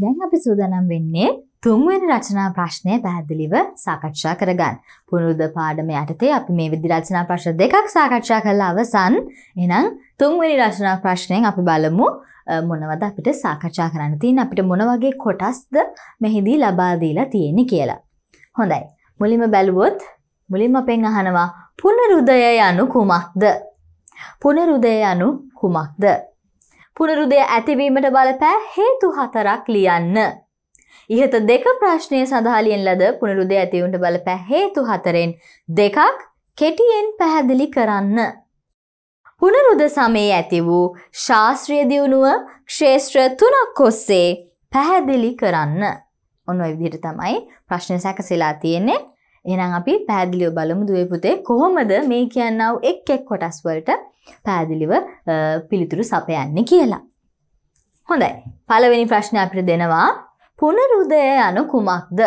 දැන් අපි සූදානම් වෙන්නේ තුන්වෙනි රචනා ප්‍රශ්නය පැහැදිලිව සාකච්ඡා කරගන්න. පුනරුද පාඩම යටතේ අපි මේ විදි රචනා ප්‍රශ්න දෙකක් සාකච්ඡා කළ අවසන්. එහෙනම් තුන්වෙනි රචනා ප්‍රශ්නයෙන් අපි බලමු මොනවද අපිට සාකච්ඡා කරන්න තියෙන අපිට මොන වගේ කොටස්ද මෙහිදී ලබා දීලා තියෙන්නේ කියලා. හොඳයි. මුලින්ම බැලුවොත් මුලින්ම අපෙන් අහනවා පුනරුදය යනු කුමක්ද? පුනරුදය යනු කුමක්ද? පුනරුදය ඇතිවීමට බලපෑ හේතු හතරක් ලියන්න. ඉහත දෙක ප්‍රශ්නය සඳහාලියෙන් ලද පුනරුදය ඇතිවුන්ට බලපෑ හේතු හතරෙන් දෙකක් කෙටියෙන් පැහැදිලි කරන්න. පුනරුද සමයේ ඇති වූ ශාස්ත්‍රීය දියුණුව ක්ෂේත්‍ර තුනක් ඔස්සේ පැහැදිලි කරන්න. ඔන්න ඔය විදිහට තමයි ප්‍රශ්න සැකසලා තියෙන්නේ. එහෙනම් අපි පැහැදිලිව බලමු දුවේ පුතේ කොහොමද මේ කියනව එක් එක් කොටස් වලට පැහැදිලිව පිළිතුරු සපයන්නේ කියලා. හොඳයි. පළවෙනි ප්‍රශ්නය අපිට දෙනවා පුනරුදය anu කුමක්ද?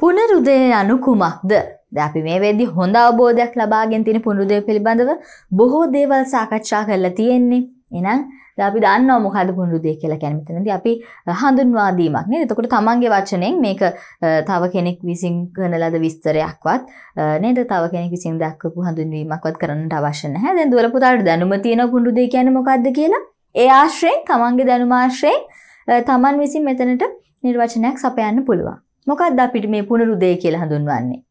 පුනරුදය anu කුමක්ද? දැන් අපි මේ වෙද්දි හොඳ අවබෝධයක් ලබාගෙන තියෙන පුනරුදය පිළිබඳව බොහෝ දේවල් සාකච්ඡා කරලා තියෙන්නේ. එහෙනම් අපි දන්නවා මොකද පුනරුදය කියලා කියන්නේ මෙතනදී අපි හඳුන්වා දීමක් නේද? එතකොට තමන්ගේ වචනෙන් මේක තව කෙනෙක් විසින් කරන ලද විස්තරයක්වත් නේද? තව කෙනෙක් විසින් දක්වපු හඳුන්වීමක්වත් කරන්නට අවශ්‍ය නැහැ. දැන් දුවල පුතාට දැනුම තියෙන පුනරුදය කියන්නේ මොකද්ද කියලා? ඒ ආශ්‍රයෙන් තමන්ගේ දැනුම ආශ්‍රයෙන් තමන් විසින් මෙතනට නිර්වචනයක් සපයන්න පුළුවන්. මොකක්ද අපිට මේ පුනරුදය කියලා හඳුන්වන්නේ?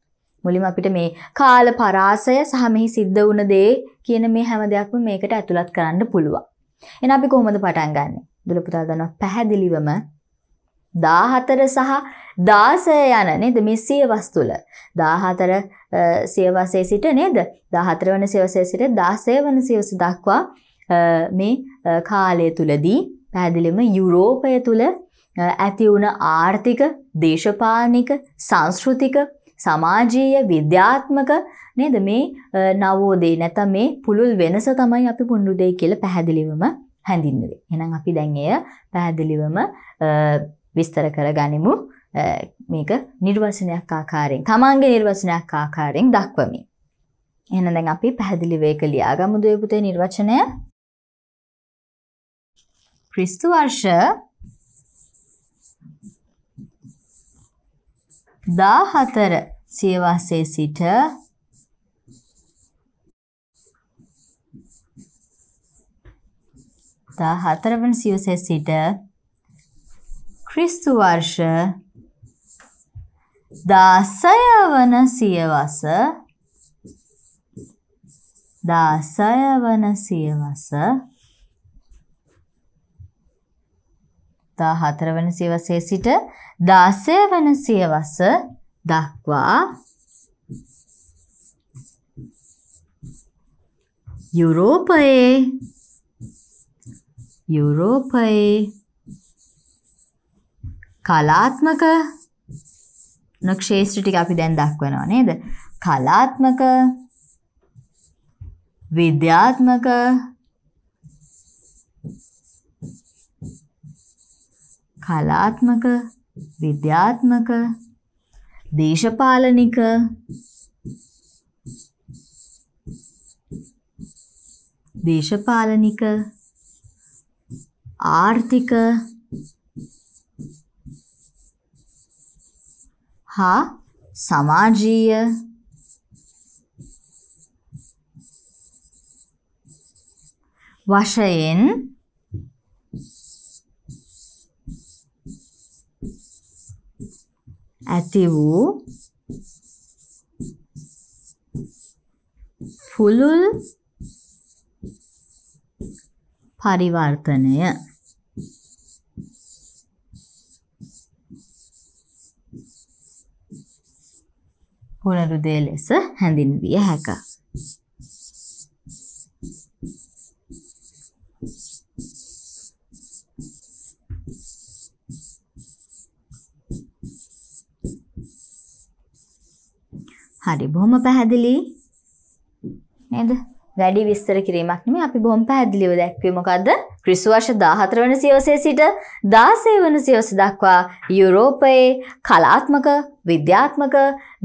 මුලින්ම අපිට මේ කාල පරාසය සහ මෙහි සිද්ධ වුණ දේ කියන මේ හැම දෙයක්ම මේකට ඇතුළත් කරන්න පුළුවන්. එන අපි කොහොමද පටන් ගන්න දුළපුතා දන්න පැහැදිලිවම දාහතර සහ දාසය යන නේද මේ සියවස් තුළ දාහතර සියවසේ සිට නේද දාහතර වන සියවසය සිට දාසය වන සියවස දක්වා මේ කාලය තුළදී පැදිලිම යුරෝපය තුළ ඇති වුණ ආර්ථික දේශපානික සංස්කෘතික සමාජීය විද්‍යාත්මක නේද මේ නවෝදේ නැත්නම් මේ පුළුල් වෙනස තමයි අපි පුණ්ඩුදේ කියලා පැහැදිලිවම හැඳින්නුවේ. එහෙනම් අපි දැන් එය පැහැදිලිවම විස්තර කරගනිමු. මේක නිර්වචනයක් ආකාරයෙන් තමන්ගේ නිර්වචනයක් ආකාරයෙන් දක්වමි. එහෙනම් දැන් අපි පැහැදිලි වේක ලියාගමු දේ පුතේ නිර්වචනය. ක්‍රිස්තු වර්ෂ 14 සියවසේ සිට දා හතරවන සියවසේ සිට ක්‍රිස්තු වර්ෂ 16 වන සියවස 16 වන සියවස 14 වන සියවසේ සිට 16 වන සියවස දක්වා යුරෝපයේ යුරෝපයේ කලාත්මක ක්ෂේත්‍ර ටික අපි දැන් දක්වනවා නේද? කලාත්මක විද්‍යාත්මක කලාත්මක විද්‍යාත්මක දේශපාලනික දේශපාලනික ආර්ථික හා සමාජීය වශයෙන් ඇති වූ පුළුල් පරිවර්තනය පුනරුදය ලෙස හැඳින්විය හැකිය. හරි බොහොම පැහැදිලි නේද? වැඩි විස්තර කිරීමක් නෙමෙයි අපි බොහොම පැහැදිලිව දැක්වේ මොකද්ද? ක්‍රිස්තු වර්ෂ 14 වන සියවසේ සිට 16 වන සියවස දක්වා යුරෝපයේ කලාත්මක, විද්‍යාත්මක,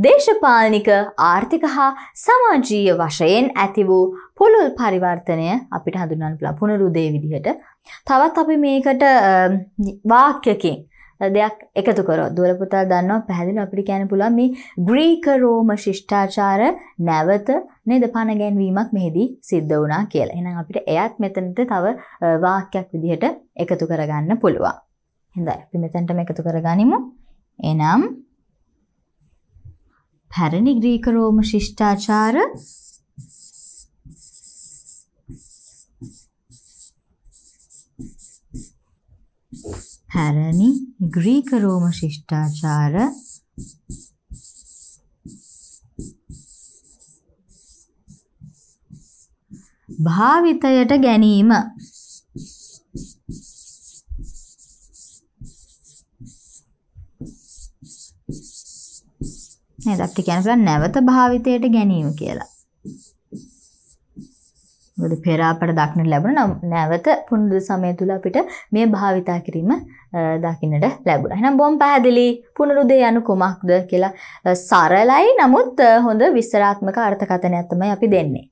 දේශපාලනික, ආර්ථික හා සමාජීය වශයෙන් ඇති වූ පුළුල් පරිවර්තනය අපිට හඳුන්වන්න පුළුවන් පුනරුදේ විදිහට. තවත් අපි මේකට වාක්‍යකින් දෙයක් එකතු කරොත් දුවල පුතා දන්නවා පැහැදිලිව අපිට කියන්න පුළුවන් මේ ග්‍රීක රෝම ශිෂ්ටාචාර නැවත නේද පණ ගැන්වීමක් මෙහිදී සිද්ධ වුණා කියලා. එහෙනම් අපිට එයත් මෙතනට තව වාක්‍යයක් විදිහට එකතු කරගන්න පුළුවන්. හොඳයි. අපි මෙතනටම එකතු කරගනිමු. එනම් පැරණි ග්‍රීක රෝම ශිෂ්ටාචාර Thank you. හැරණි ග්‍රීක රෝම ශිෂ්ටාචාර භාවිතයට ගැනීම නේද අපිට කියන්න පුළුවන් නැවත භාවිතයට ගැනීම කියලා. මොකද පෙර අපට දක්නට ලැබුණා නැවත පුරුදු සමය තුල අපිට මේ භාවිතා කිරීම දකින්නට ලැබුණා. එහෙනම් බොම් පැහැදිලි පුනරුදේ යනු කුමක්ද කියලා සරලයි නමුත් හොඳ විස්තරාත්මක අර්ථකථනයක් තමයි අපි දෙන්නේ.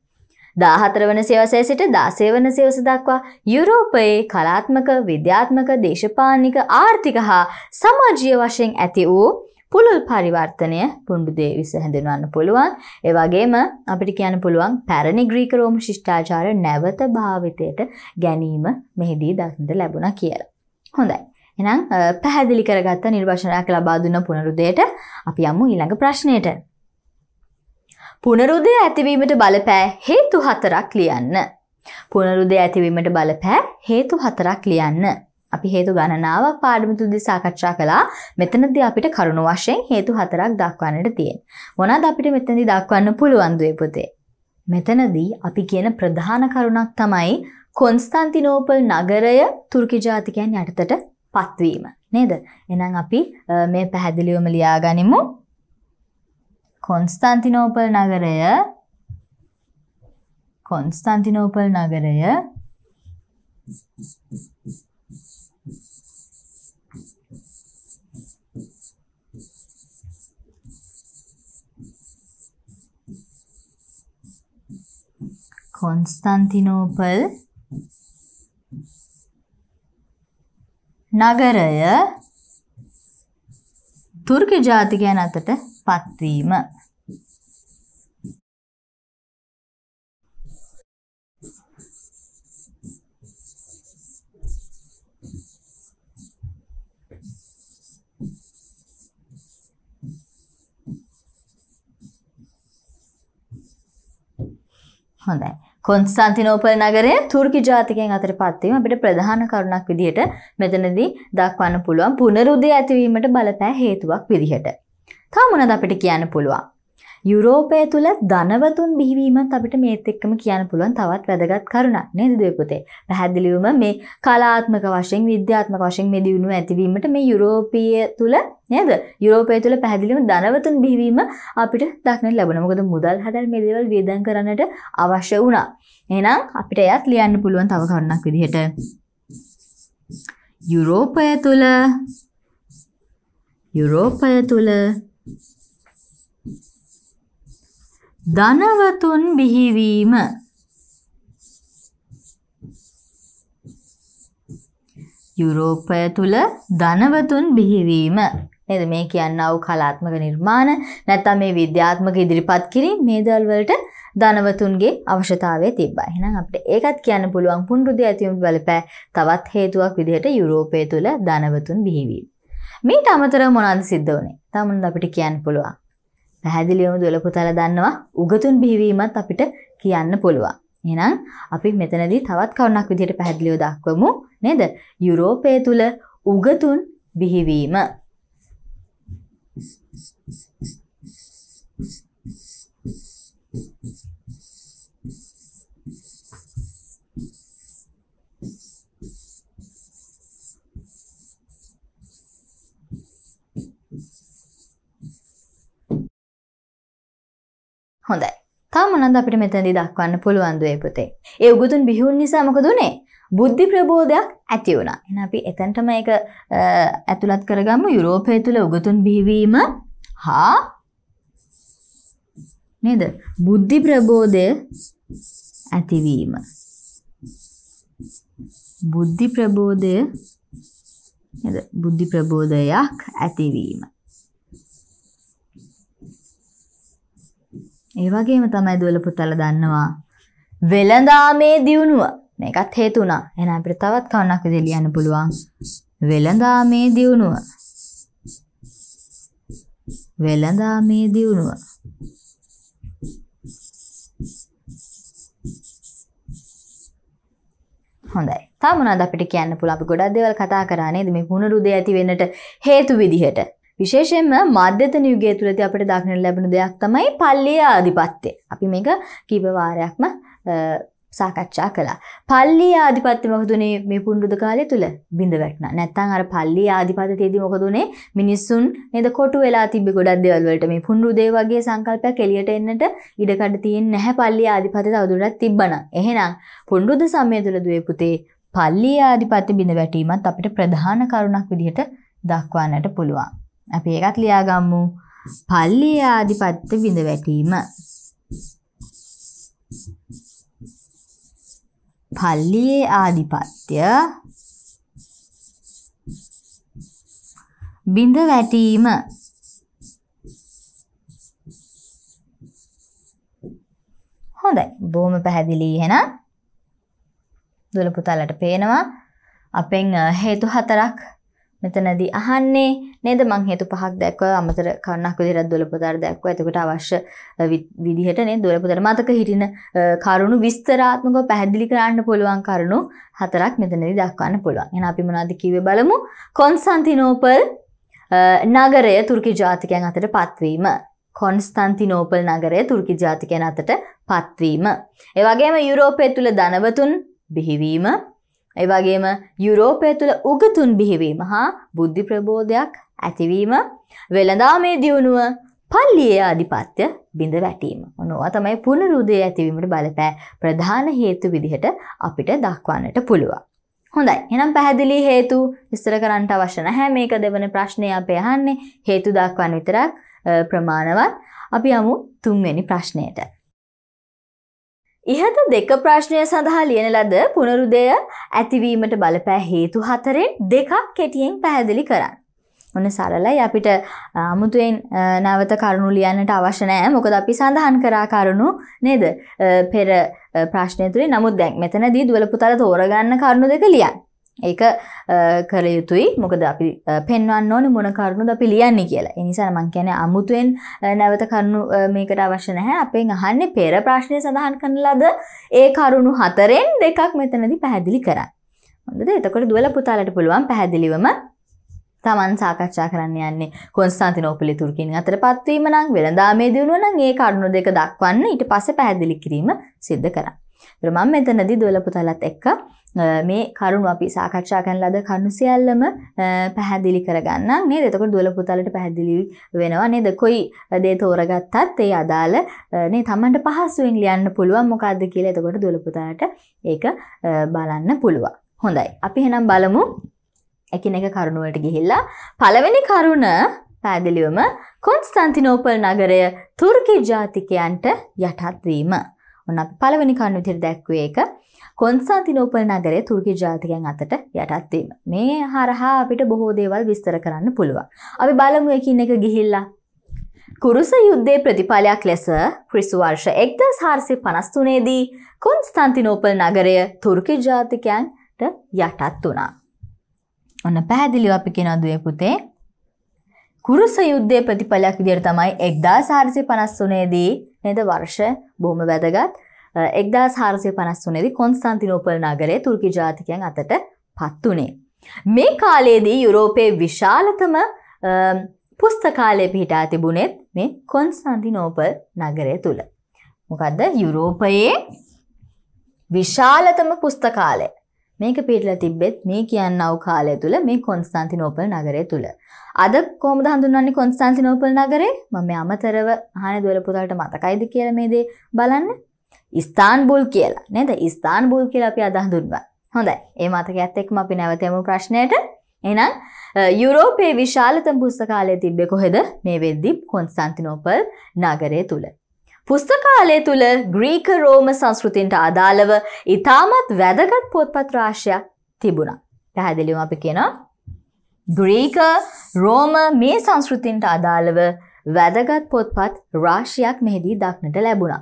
14 වන සියවසේ සිට 16 වන සියවස දක්වා යුරෝපයේ කලාත්මක, විද්‍යාත්මක, දේශපාලනික, ආර්ථික හා සමාජීය වශයෙන් ඇති වූ පුළුල් පරිවර්තනය පුණ්ඩුදේ විස හැඳුන්වන්න පුළුවන්. ඒ වගේම අපිට කියන්න පුළුවන් පැරණි ග්‍රීක රෝම ශිෂ්ටාචාර නැවත භාවිතයට ගැනීම මෙහිදී දක්නට ලැබුණා කියලා. හොඳයි. එහෙනම් පැහැදිලි කරගත්ත නිර්වචනයක් ලබා දුන්න පුනරුදයට අපි යමු ඊළඟ ප්‍රශ්නයට. පුනරුදය ඇතිවීමට බලපෑ හේතු හතරක් ලියන්න. පුනරුදය ඇතිවීමට බලපෑ හේතු හතරක් ලියන්න. අපි හේතු ගණනාවක් පාඩමිතුදි සාකච්ඡා කළා මෙතනදී අපිට කරුණු වශයෙන් හේතු හතරක් දක්වන්නට තියෙන. මොනවාද අපිට මෙතනදී දක්වන්න පුළුවන් දුවේ පුතේ? මෙතනදී අපි කියන ප්‍රධාන කරුණක් තමයි කොන්ස්තන්තිනෝපල් නගරය තුර්කි ජාතිකයන් යටතට පත්වීම. නේද? එහෙනම් අපි මේ පැහැදිලිවම ලියාගනිමු. කොන්ස්තන්තිනෝපල් නගරය කොන්ස්තන්තිනෝපල් නගරය කොන්ස්තන්තිනෝපල් නගරය තුර්කි ජාතිකයන් අතට පත්වීම හොඳයි කොන්ස්තන්තිනෝපල් නගරය තුර්කි ජාතිකයන් අතර පත්වීම අපිට ප්‍රධාන කරුණක් විදිහට මෙතනදී දක්වන්න පුළුවන් පුනරුදය ඇතිවීමට බලපෑ හේතුවක් විදිහට. තව මොනද අපිට කියන්න පුළුවන්. යුරෝපය තුළ ධනවතුන් බිහිවීමත් අපිට මේත් එක්කම කියන්න පුළුවන් තවත් වැදගත් කරුණක් නේද දෙපොතේ පැහැදිලිවම මේ කලාත්මක වශයෙන් විද්‍යාත්මක වශයෙන් මේ දියුණුව ඇතිවීමට මේ යුරෝපය තුළ නේද යුරෝපය තුළ පැහැදිලිවම ධනවතුන් බිහිවීම අපිට දක්නට ලැබෙන මොකද මුදල් හදල් මේ දේවල් වියදම් කරන්නට අවශ්‍ය වුණා එහෙනම් අපිට එයත් ලියන්න පුළුවන් තව කරුණක් විදිහට යුරෝපය තුළ යුරෝපය තුළ ධනවතුන් බිහිවීම යුරෝපය තුළ ධනවතුන් බිහිවීම එද මේ කියන්නව කලාත්මක නිර්මාණ නැත්තම් මේ විද්‍යාත්මක ඉදිරිපත් කිරීම මේ දල්වලට ධනවතුන්ගේ අවශ්‍යතාවය තිබ්බා. එහෙනම් අපිට ඒකත් කියන්න පුළුවන් පුන්රුදේ ඇතිවීම බලපෑ තවත් හේතුවක් විදිහට යුරෝපය තුළ ධනවතුන් බිහිවීම. මේට අමතරව මොනවද සිද්ධ වුනේ? තව මොනවද අපිට කියන්න පුළුවන්? පැහැදිලිවම දොලපුතල දන්නවා උගතුන් බිහිවීමත් අපිට කියන්න පුළුවන්. එහෙනම් අපි මෙතනදී තවත් කරුණක් විදිහට පැහැදිලිව දක්වමු නේද? යුරෝපය තුල උගතුන් බිහිවීම හොඳයි. තා මනන්ද අපිට මෙතැදි දක්වන්න පුළුවන්දුවේ පුතේ. ඒ උගුතුන් බිහුන් නිසා මොකදුනේ බුද්ධි ප්‍රබෝධයක් ඇති වුණා. එන අපි එතැන්ටම එක ඇතුළත් කරගම්ම යුරෝපය තුළ උගතුන් බිවීම හා නේද බුද්ධි ප්‍රබෝධය ඇතිවීම. බුද්ධි ප්‍රබෝධය බුද්ධි ප්‍රබෝධයක් ඇතිවීම. ඒ වගේම තමයි දුවල පුතල දන්නවා. වෙළඳාමේ දියුණුව මේකත් හේතුණා. එහෙනම් අපිට තවත් කවුණක් විදිහට ලියන්න පුළුවන්. වෙළඳාමේ දියුණුව. වෙළඳාමේ දියුණුව. හොඳයි. තාම මොනවද අපිට කියන්න පුළුවන්? අපි ගොඩක් දේවල් කතා කරා නේද? මේ පුනරුදය ඇති වෙන්නට හේතු විදිහට. විශේෂයෙන්ම මධ්‍යතන යුගය තුළදී අපිට දක්නට ලැබෙන දෙයක් තමයි පල්ලිය ආධිපත්‍යය. අපි මේක කීප වාරයක්ම සාකච්ඡා කළා. පල්ලිය ආධිපත්‍ය මොකද උනේ මේ පුණ්ඩුද කාලය තුල බිඳ වැටුණා. නැත්තම් අර පල්ලිය ආධිපත්‍යයේදී මොකද උනේ මිනිස්සුන් නේද කොටු වෙලා තිබ්බේ ගොඩක් දේවල් වලට මේ පුණ්ඩුදේ වගේ සංකල්පයක් එළියට එන්නට ඉඩ කඩ තියෙන්නේ නැහැ පල්ලිය ආධිපත්‍ය තවදුරටත් තිබ්බනම්. එහෙනම් පුණ්ඩුද සමය තුල දුවේ පුතේ පල්ලිය ආධිපත්‍ය බිඳ වැටීමත් අපිට ප්‍රධාන කරුණක් විදිහට දක්වන්නට පුළුවන්. අපි ඒකත් ලියාගම්මු. පල්ලි ආධිපත්‍ය බිඳ වැටීම. පල්ලියේ ආධිපත්‍ය බිඳ වැටීම හොඳයි බොහොම පැහැදිලි එහෙනම් දොළ පුතාලට පේනවා අපෙන් හේතු හතරක් මෙතනදී අහන්නේ නේද මං හේතු පහක් දැක්ව අමතර කන්නක් විදිහට දොළපොතර දැක්ව එතකොට අවශ්‍ය විදිහට නේ දොළපොතර මතක හිටින කරුණු විස්තරාත්මකව පැහැදිලි කරන්න පුළුවන් කරුණු හතරක් මෙතනදී දක්වන්න පුළුවන් එහෙනම් අපි මොනවද කිව්වේ බලමු කොන්ස්ටන්තිනෝපල් නගරය තුර්කි ජාතිකයන් අතර පත්වීම කොන්ස්ටන්තිනෝපල් නගරය තුර්කි ජාතිකයන් අතට පත්වීම ඒ වගේම යුරෝපය තුල ධනවතුන් බිහිවීම ඒ වගේම යුරෝපය තුළ උගතුන් බිහිවීම හා බුද්ධි ප්‍රබෝධයක් ඇතිවීම වෙළඳාමේ දියුණුව පල්ලියේ ආධිපත්‍ය බිඳ වැටීම. මොනවා තමයි පුනරුදය ඇතිවීමට බලපෑ ප්‍රධාන හේතු විදිහට අපිට දක්වන්නට පුළුවන්. හොඳයි එනම් පැහැදිලි හේතු විස්තර කරන්නට අවශ්‍ය නැහැ මේක දෙවන ප්‍රශ්නය අපේ අහන්නේ හේතු දක්වන්න විතරක් ප්‍රමාණවත් අපි යමු තුන්වෙනි ප්‍රශ්නයට. ඉහත දෙක ප්‍රශ්නය සඳහා ලියන ලද පුනරුදය ඇතිවීමට බලපෑ හේතු හතරෙන් දෙකක් කෙටියෙන් පැහැදිලි කරන්න. ඔන්න සරලයි අපිට අමුතුවෙන් නැවත කරුණු ලියන්නට අවශ්‍ය නැහැ. මොකද අපි සඳහන් කරා කරුණු නේද? පෙර ප්‍රශ්නය තුලින් නමුත් දැන් මෙතනදී දුවල පුතාල තෝරගන්න කරුණු දෙක ලියන්න. ඒක කළ යුතුයි. මොකද අපි පෙන්වන්න ඕනේ මොන කරුණුද අපි ලියන්නේ කියලා. ඒ නිසා මම කියන්නේ අමුතුවෙන් නැවත කරුණු මේකට අවශ්‍ය නැහැ. අපෙන් අහන්නේ පෙර ප්‍රශ්නය සඳහන් කරන ලද ඒ කරුණු හතරෙන් දෙකක් මෙතනදී පැහැදිලි කරන්න. හොඳද? එතකොට දුවල පුතාලට පුළුවන් පැහැදිලිවම තමන් සාකච්ඡා කරන්න යන්නේ කොන්ස්තාන්තිනෝපලි තුර්කින් අතර පත්වීම නම් වෙළඳාමේ දිනුව නම් ඒ කරුණු දෙක දක්වන්න ඊට පස්සේ පැහැදිලි කිරීම සිද්ධ කරා. ඒතර මම මෙතනදී දොළපොතලත් එක්ක මේ කරුණු අපි සාකච්ඡා කරන ලද කරුණු සියල්ලම පැහැදිලි කරගන්නම් නේද? එතකොට දොළපොතලට පැහැදිලි වෙනවා නේද? කොයි දේ තෝරගත්තත් ඒ අදාළ නේ තමන්ට පහසුවෙන් ලියන්න පුළුවන් මොකද්ද කියලා එතකොට දොළපොතලට ඒක බලන්න පුළුවන්. හොඳයි. අපි එහෙනම් බලමු එකිනෙක කරුණුවට ගිහිල්ලා පළවෙනි කරුණ පැදිලිවම කොන්ස්තන්තිනෝපල් නගරය තුර්කි ජාතිකයන්ට යටත්වීම. ඔන්න අපි පළවෙනි කරුණ විදිහට දැක්වේ එක කොන්ස්තන්තිනෝපල් නගරය තුර්කි ජාතිකයන් අතට යටත්වීම. මේ හරහා අපිට බොහෝ දේවල් විස්තර කරන්න පුළුවන්. අපි බලමු එකින් එක ගිහිල්ලා කුරුස යුද්ධේ ප්‍රතිඵලයක් ලෙස ක්‍රිස්තු වර්ෂ එක්දස් හාරසි පනස්තුනේදී කොන්ස්තන්තිනෝපල් නගරය තුර්කි ජාතිකයන්ට යටත් වනා. ඔන්න පැහැදිලිව අපි කියනවා දුවේ පුතේ කුරුස යුද්ධයේ ප්‍රතිඵලයක් විදිහට තමයි 1453 දී නේද වර්ෂ බොහොම වැදගත් 1453 දී කොන්ස්තන්තිනෝපල් නගරයේ තුර්කි ජාතිකයන් අතට පත් උනේ. මේ කාලයේදී යුරෝපයේ විශාලතම පුස්තකාලය පිහිටා තිබුණෙත් මේ කොන්ස්තන්තිනෝපල් නගරය තුල. මොකද්ද යුරෝපයේ විශාලතම පුස්තකාලය. මේක පිටලා තිබෙත් මේ කියන්නව කාලය තුල මේ කොන්ස්තන්තිනෝපල් නගරය තුල. අද කොහොමද හඳුන්වන්නේ කොන්ස්තන්තිනෝපල් නගරේ? මම මේ අමතරව අහන දොල පුතාලට මතකයිද කියලා මේ දේ බලන්න. ඉස්තාන්බුල් කියලා. නේද? ඉස්තාන්බුල් කියලා අපි අද හඳුන්වන්නේ. හොඳයි. ඒ මතකයත් එක්කම අපි නැවත යමු ප්‍රශ්නයට. එහෙනම් යුරෝපයේ විශාලතම පුස්තකාලය තිබ්බේ කොහෙද? මේ වෙද්දි කොන්ස්තන්තිනෝපල් නගරය තුල. පුස්තකාලය තුළ ග්‍රීක රෝම සංස්කෘතින්ට අදාළව ඉතාමත් වැදගත් පොත්පත් රාශයක් තිබුණා. පැහැදිලිව අපි කියනවා ග්‍රීක රෝම මේ සංස්කෘතින්ට අදාළව වැදගත් පොත්පත් රාශියක් මෙහිදී දක්නට ලැබුණා.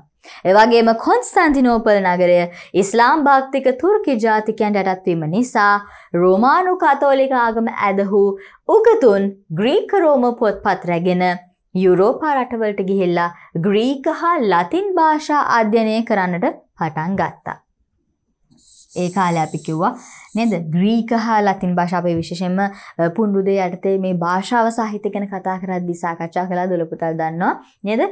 එවගේම කොන්ස්තන්තිනෝපල් නගරය ඉස්ලාම් භාක්තික තුර්කි ජාතිකයන්ට ඇටත්වීම නිසා රෝමානු කතෝලික ආගම ඇදහූ උගතුන් ග්‍රීක රෝම පොත්පත් රැගෙන යුරෝපා රටවලට ගිහිල්ලා ග්‍රීක හා ලතින් භාෂා අධ්‍යයනය කරන්නට පටන් ගත්තා. ඒ කාලේ අපි කිව්වා නේද ග්‍රීක හා ලතින් භාෂාව අපේ විශේෂයෙන්ම පුන්ඩුදේ යටතේ මේ භාෂාව සාහිත්‍ය ගැන කතා කරද්දී සාකච්ඡා කළා දොළපොතල් දන්නවා නේද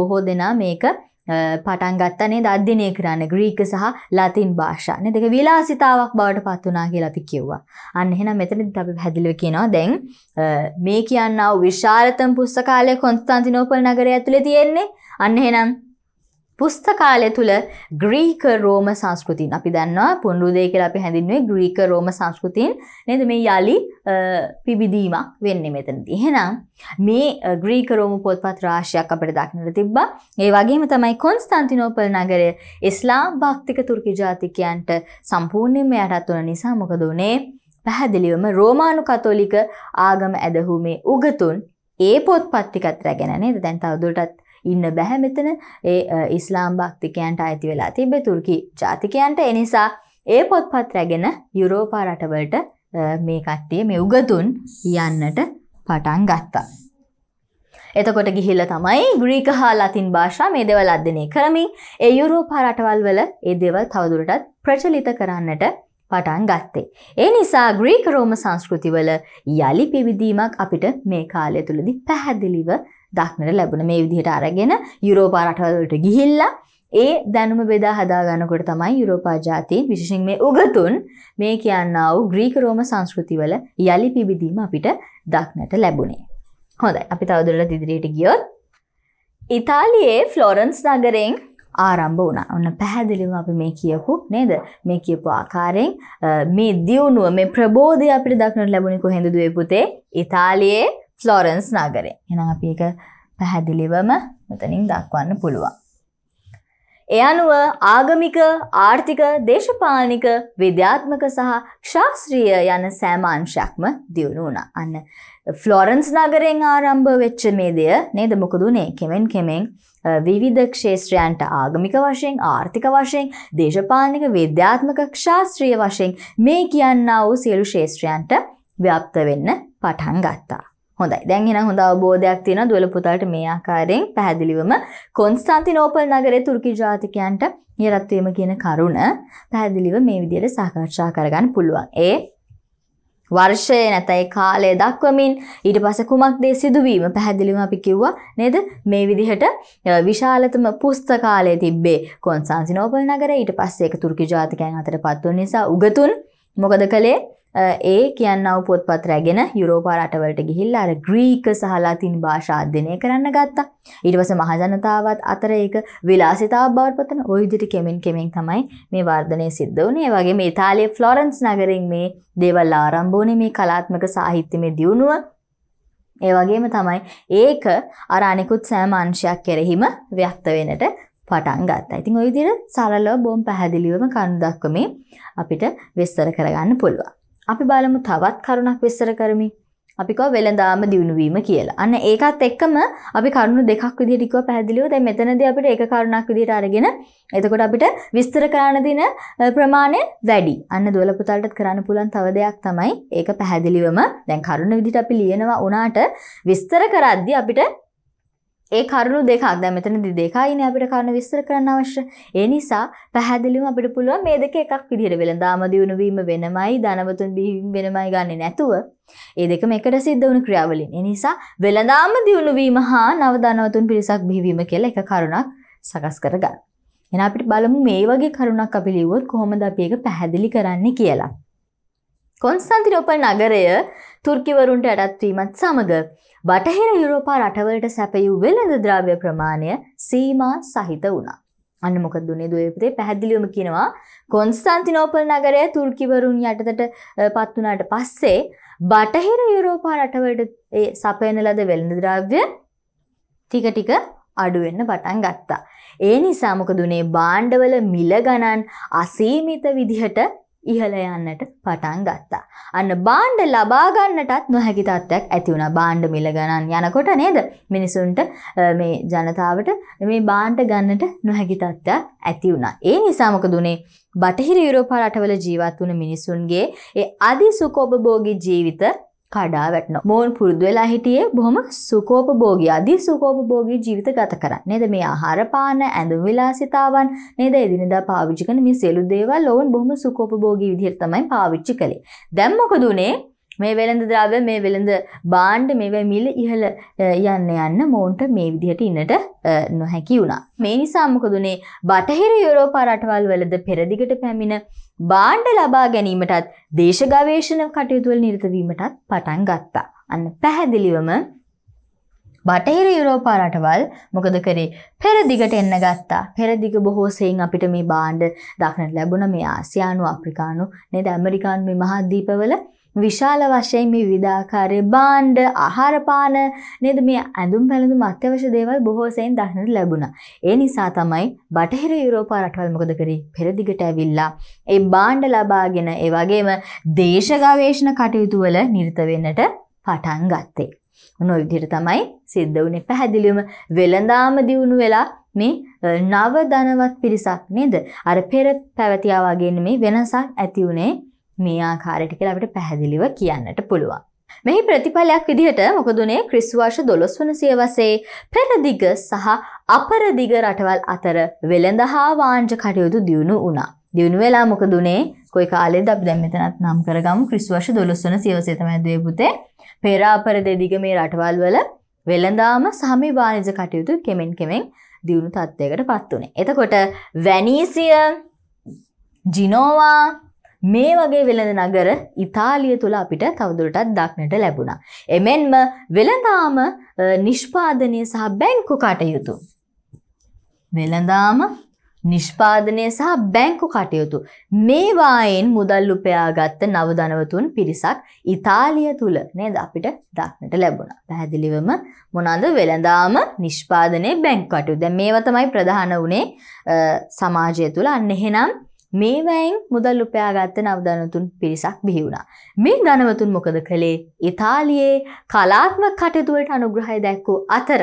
බොහෝ දෙනා මේක පටන් ගත්තනේ දධ්‍යනය කරන්න ග්‍රීක සහ ලතින් භාෂාන දෙක විලාසිතාවක් බවට පත් වනා කියලා අපි කිව්වා. අන්න එහෙනම් මෙතනදි අපි පැහැදිලිව කියනවා දැන් මේ කියන්නව විශාලතම පුස්තකාලය කොන්ස්තන්තිනෝපල් නගරය ඇතුලේ තියෙන්නේ. අන්න එහෙනම් පුස්තකාලය තුළ ග්‍රීක රෝම සංස්කෘතින් අපි දන්නවා පුන්රුදය කියලා අපි හැඳින්වේ ග්‍රීක රෝම සංස්කෘතින් නද මේ යාලි පිබිදීමක් වෙන්න මෙතනති. එහෙනම් මේ ග්‍රීක රෝම පොත්පත් රාශයක් අපට දක්නට තිබ්බ ඒ වගේම තමයි කොන්ස්තන්තිනෝපල් නගරය ඉස්ලාම් භක්තික තුර්කි ජාතිකයන්ට සම්පූර්ණයෙන්ම යටත් වන නිසා මොකද වනේ පැහැදිලිවම රෝමානු කතෝලික ආගම ඇදහුමේ උගතුන් ඒ පොත්පත්තිකත් රැගෙනනේ දැන් තවදුරටත් ඉන්න බැහැ මෙතන ඒ ඉස්ලාම් භක්තිකයන්ට අයිති වෙලා තිබේ තුර්කි ජාතිකයන්ට එනිසා ඒ පොත්පත් රැගෙන යුරෝපා රටවලට මේ කට්ටිය මේ උගතුන් යන්නට පටන් ගත්තා. එතකොට ගිහිල්ල තමයි ග්‍රීක හා ලතින් භාෂා මේ දෙවල් අධ්‍යනය කරමින් ඒ යුරෝපා රටවල් වල ඒ දෙවල් තවදුරටත් ප්‍රචලිත කරන්නට පටන් ගත්තේ. ඒ නිසා ග්‍රීක රෝම සංස්කෘතිවල යළි පිවිදීමක් අපිට මේ කාලය තුළදි පැහැදිලිව දක්නට ලැබුණ මේ විදිහට අරගෙන යුරෝපා රටවලට ගිහිල්ලා ඒ දැනුම බෙදා හදාගන්නකොට තමයි යුරෝපා ජාතීන් විශේෂයෙන් මේ උගතුන් මේ කියන්නා වූ ග්‍රීක රෝම සංස්කෘතිවල යලි පිබිදීම අපිට දක්නට ලැබුණේ. හොඳයි අපි තවදුරට ඉදිරියට ගියොත් ඉතාලියේ ෆ්ලොරන්ස් නගරෙන් ආරම්භ වුණා. ඔන්න පැහැදිලිව අපි මේ කියපු නේද? මේ කියපු ආකාරයෙන් මේ දියුණුව මේ ප්‍රබෝධය අපිට දක්නට ලැබුණේ කොහෙන්ද දුවේ පුතේ? ඉතාලියේ ෆ්ලෝරන්ස් නගරේ එනම් අපි එක පැහැදිලිවම මෙතනින් දක්වන්න පුළුවන්. එ අනුව ආගමික ආර්ථික දේශපාලනික විද්‍යාත්මක සහ ක්ෂාස්ත්‍රීය යන සෑමාංශයක්ම දියුණු වුණා. අන්න ෆ්ලොරන්ස් නගරෙන් ආරම්භ වෙච්ච මේ දෙය නේද මොකද උනේ කෙමෙන් කෙමෙන් විවිධ ක්ෂේත්‍රයන්ට ආගමික වශයෙන් ආර්ථික වශයෙන් දේශපාලනික විද්‍යාත්මක ක්ෂාස්ත්‍රීය වශයෙන් මේ කියන්නා වූ සියලු ක්ෂේත්‍රයන්ට ව්‍යාප්ත වෙන්න පටන් ගත්තා. හොඳයි දැන් එන හොඳ අවබෝධයක් තියෙන දුවල පුතාට මේ ආකාරයෙන් පැහැදිලිවම කොන්ස්ටන්තිනෝපල් නගරේ තුර්කි ජාතිකයන්ට නිරත්වීම කියන කරුණ පැහැදිලිව මේ විදිහට සාකච්ඡා කරගන්න පුළුවන්. ඒ වර්ෂය නැතයි කාලය දක්වමින් ඊට පස කුමක් දේ සිදුවීම පැහැදිලිම අපි කිව්වා නේද මේ විදිහට විශාලතම පුස්තකාලය තිබ්බේ කොන්සාන්සිනෝපල් නගර ඊට පස්සේ ඒක තුර්කි ජාතිකයන් අතර පත්වන නිසා උගතුන් මොකද කළේ ඒ කියන්නව පොත්පත් රැගෙන යුරෝපා රටවලට ගිහිල්ලා අර ග්‍රීක සහ ලතින් භාෂා අධ්‍යයනය කරන්න ගත්තා. ඊට පස්සේ මහජනතාවත් අතර ඒක විලාසිතාවක් බවට පත් වෙන ওই විදිහට කෙමෙන් කෙමෙන් තමයි මේ වර්ධනය සිද්ධ වුණේ. ඒ වගේම ඉතාලියේ ෆ්ලොරන්ස් නගරෙන් මේ දේවල් ආරම්භ වුණේ මේ කලාත්මක සාහිත්‍යමේ දියුණුව. ඒ වගේම තමයි ඒක අර අනිකුත් සෑම අංශයක් කෙරෙහිම ව්‍යක්ත වෙන්නට පටන් ගත්තා. ඉතින් ওই විදිහට සරලව බොම් පැහැදිලිවම කණු දක්වමින් අපිට විස්තර කරගන්න පුළුවන්. අපි බලමු තවත් කරුණක් විස්තර කරමි. අපි කව වෙළඳාම දියුණු වීම කියලා. අන්න ඒකත් එක්කම අපි කරුණු දෙකක් විදිහට කිව්ව පැහැදිලිව. දැන් මෙතනදී අපිට ඒක කරුණක් විදිහට අරගෙන එතකොට අපිට විස්තර කරන්න දින ප්‍රමාණය වැඩි. අන්න දුවල පුතාලටත් කරන්න පුළුවන් තව දෙයක් තමයි ඒක පැහැදිලිවම දැන් කරුණ විදිහට අපි ලියනවා උනාට විස්තර කරද්දී අපිට ඒ කරුණු දෙකක් දැන් මෙතනදි දෙකයිනේ අපිට කරුණු විස්තර කරන්න අවශ්‍ය. ඒ නිසා පැහැදිලිවම අපිට පුළුවන් මේ දෙක එකක් විදිහට වෙලඳාම දිනු වීම වෙනමයි ධනවතුන් බිහිවීම වෙනමයි ගන්නෙ නැතුව ඒ දෙකම එකට සිද්ධ වුණු ක්‍රියාවලින්. ඒ නිසා වෙලඳාම දිනු වීම හා නව ධනවතුන් පිරිසක් බිහිවීම කියලා එක කරුණක් සකස් කරගන්න. එහෙනම් අපිට බලමු මේ වගේ කරුණක් අපි ලියුවොත් කොහොමද අපි ඒක පැහැදිලි කරන්නේ කියලා. කොන්ස්තන්තිනෝපල් නගරය තුර්කිවරුන්ට යටත් වීමත් සමග බටහිර යුරෝපා රටවලට සැපයූ වෙළඳ ද්‍රව්‍ය ප්‍රමාණය සීමා සහිත වුණා. අන්න මොක දුන්නේ දුවපතේ පැහැදිලිවම කියනවා කොන්ස්තන්තිනෝපල් නගරය තුර්කිවරුන් යටතට පත්වනාට පස්සේ බටහිර යුරෝපා රටවලට සපයන ලද වෙළඳ ද්‍රව්‍ය ටික ටික අඩුවෙන්න පටන් ගත්තා. ඒ නිසා මොකද උනේ භාණ්ඩවල මිල ගණන් අසීමිත විදිහට ඉහළ යන්නට පටන් ගත්තා. අන්න බාණ්ඩ ලබා ගන්නටත් නොහැකි තත්ත්වයක් ඇති වුණා. බාණ්ඩ මිල ගණන් යනකොට නේද මිනිසුන්ට මේ ජනතාවට මේ බාණ්ඩ ගන්නට නොහැකි තත්ත්වයක් ඇති වුණා. ඒ නිසා මොකද උනේ? බටහිර යුරෝපා රටවල ජීවත් වුණ මිනිසුන්ගේ ඒ අධිසුඛෝපභෝගී ජීවිත කඩා වැටනවා. මොවුන් පුරුදු වෙලා හිටියේ බොහොම සුකෝපභෝගී අධි සුකෝපභෝගී ජීවිත ගත කරන්නේ. නේද මේ ආහාර පාන ඇඳුම් විලාසිතාවන් නේද එදිනෙදා පාවිච්චි කරන මේ සියලු දේවල් ඔවුන් බොහොම සුකෝපභෝගී විදිහට තමයි පාවිච්චි කළේ. දැන් මොකද උනේ? මේ වෙළඳ ද්‍රව්‍ය මේ වෙළඳ බාණ්ඩ මේවා මිල ඉහළ යන්න යන්න මොවුන්ට මේ විදිහට ඉන්නට නොහැකි වුණා. මේ නිසා මොකද උනේ බටහිර යුරෝපා රටවල් වලද පෙරදිගට පැමිණ බාණ්ඩ ලබා ගැනීමටත් දේශගවේශන කටයුතුවල නිරතවීමටත් පටන් ගත්තා. අන්න පැහැදිලිවම බටහිර යුරෝපා රටවල් මොකද කරේ පෙරදිගට එන්න ගත්තා. පෙරදිග බොහෝ සෙයින් අපිට මේ බාණ්ඩ දක්නට ලැබුණ මේ ආසියානු අප්‍රිකානු නේද ඇමරිකානු මේ මහද්වීපවල විශාල වශයෙන් මේ විවිධාකාරයේ භාණ්ඩ, ආහාර පාන නේද මේ ඇඳුම් පැළඳුම් අත්‍යවශ්‍ය දේවල් බොහෝ සෙයින් දක්නට ලැබුණා. ඒ නිසා තමයි බටහිර යුරෝපා රටවල් මොකද කරේ? පෙරදිගට ඇවිල්ලා ඒ භාණ්ඩ ලබාගෙන ඒ වගේම දේශ ගවේෂණ කටයුතු වල නිරත වෙන්නට පටන් ගත්තේ. මොන විදිහට තමයි සිද්ධ වුණේ පැහැදිලිවම වෙළඳාම දියුණු වෙලා මේ නව ධනවත් පිරිසක් නේද? අර පෙර පැවතියා වගේ නෙමේ වෙනසක් ඇති වුණේ මේ ආකාරයට කියලා අපිට පැහැදිලිව කියන්නට පුළුවන්. මෙහි ප්‍රතිඵලයක් විදිහට මොකදුනේ ක්‍රිස්වාර්ෂ දොළොස් වන සියවසේ පෙරදිග සහ අපරදිග රටවල් අතර වෙළඳ හා වාංජ කටයුතු දියුණු වුණා. දියුණු වෙලා මොකදුනේ කොයි කාලෙද අපි දැන් මෙතනත් නම් කරගමු ක්‍රිස්වාර්ෂ දොළොස් වන සියවසේ තමයි දුවේ පුතේ. පෙර අපර දෙදිග මේ රටවල් වල වෙළඳාම සහ මේ වාණිජ කටයුතු කෙමෙන් කෙමෙන් දියුණු තත්ත්වයකට පත් වුණේ. එතකොට වැනීසිය, ජිනෝවා මේ වගේ වෙළඳ නගර ඉතාලිය තුළ අපිට තවදුරටත් දක්නට ලැබුණා. එමෙන්ම වෙළඳාම නිෂ්පාදනය සහ බැංකු කටයුතු. වෙළඳාම නිෂ්පාදනය සහ බැංකු කටයුතු. මේවායෙන් මුදල් උපයාගත්ත නවදනවතුන් පිරිසක් ඉතාලිය තුළ නේද අපිට දක්නට ලැබුණ. පැහැදිලිවම මොනද වෙළඳාම නිෂ්පාදනය බැංකටු. දැ මේවතමයි ප්‍රධාන වනේ සමාජය තුළ අන්න එහෙනම් මේ වැයින් මුදල් උපයාගත්ත නවදනතුන් පිරිසක් බිහිවුණා. මේ ධනවතුන් මොකද කළේ ඉතාලියේ කලාත්මක කටයුතුවලට අනුග්‍රහය දැක්වූ අතර.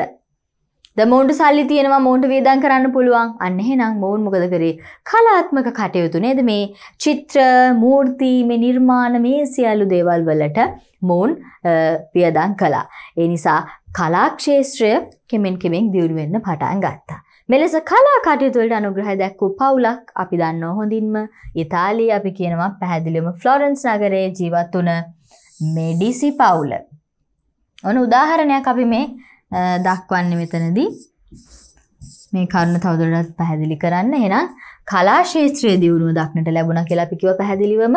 ද මෝන්ට සල්ලි තියෙනවා මෝන්ට වේදන් කරන්න පුළුවන් අන්න එහෙනම් මොවුන් මොකද කරේ කලාත්මක කටයුතු නේද මේ චිත්‍ර මූර්ති මේ නිර්මාණ මේ සියලු දේවල් වලට මොවුන් පියදන් කළා. ඒ නිසා කලාක්ෂේත්‍රය කෙමෙන් කෙමෙන් දියුණු වෙන්න පටන් ගත්තා. මෙලෙස කලා කටයුතුවලට අනුග්‍රහ දැක්වූ පවුලක් අපි දන්න හොඳින්ම ඉතාලී අපි කියනවා පැහැදිලිම ෆ්ලොරන්ස් නගරයේ ජීවත් වන මෙඩිසි පවුල. ඔන උදාහරණයක් අපි මේ දක්වන්න මෙතනදී මේ කරුණ තවදුරටත් පැහැදිලි කරන්න එහෙනම් කලා ශේත්‍රයේ දියුණුව දක්නට ලැබුණ කියලා අපි කිව්ව පැහැදිලිවම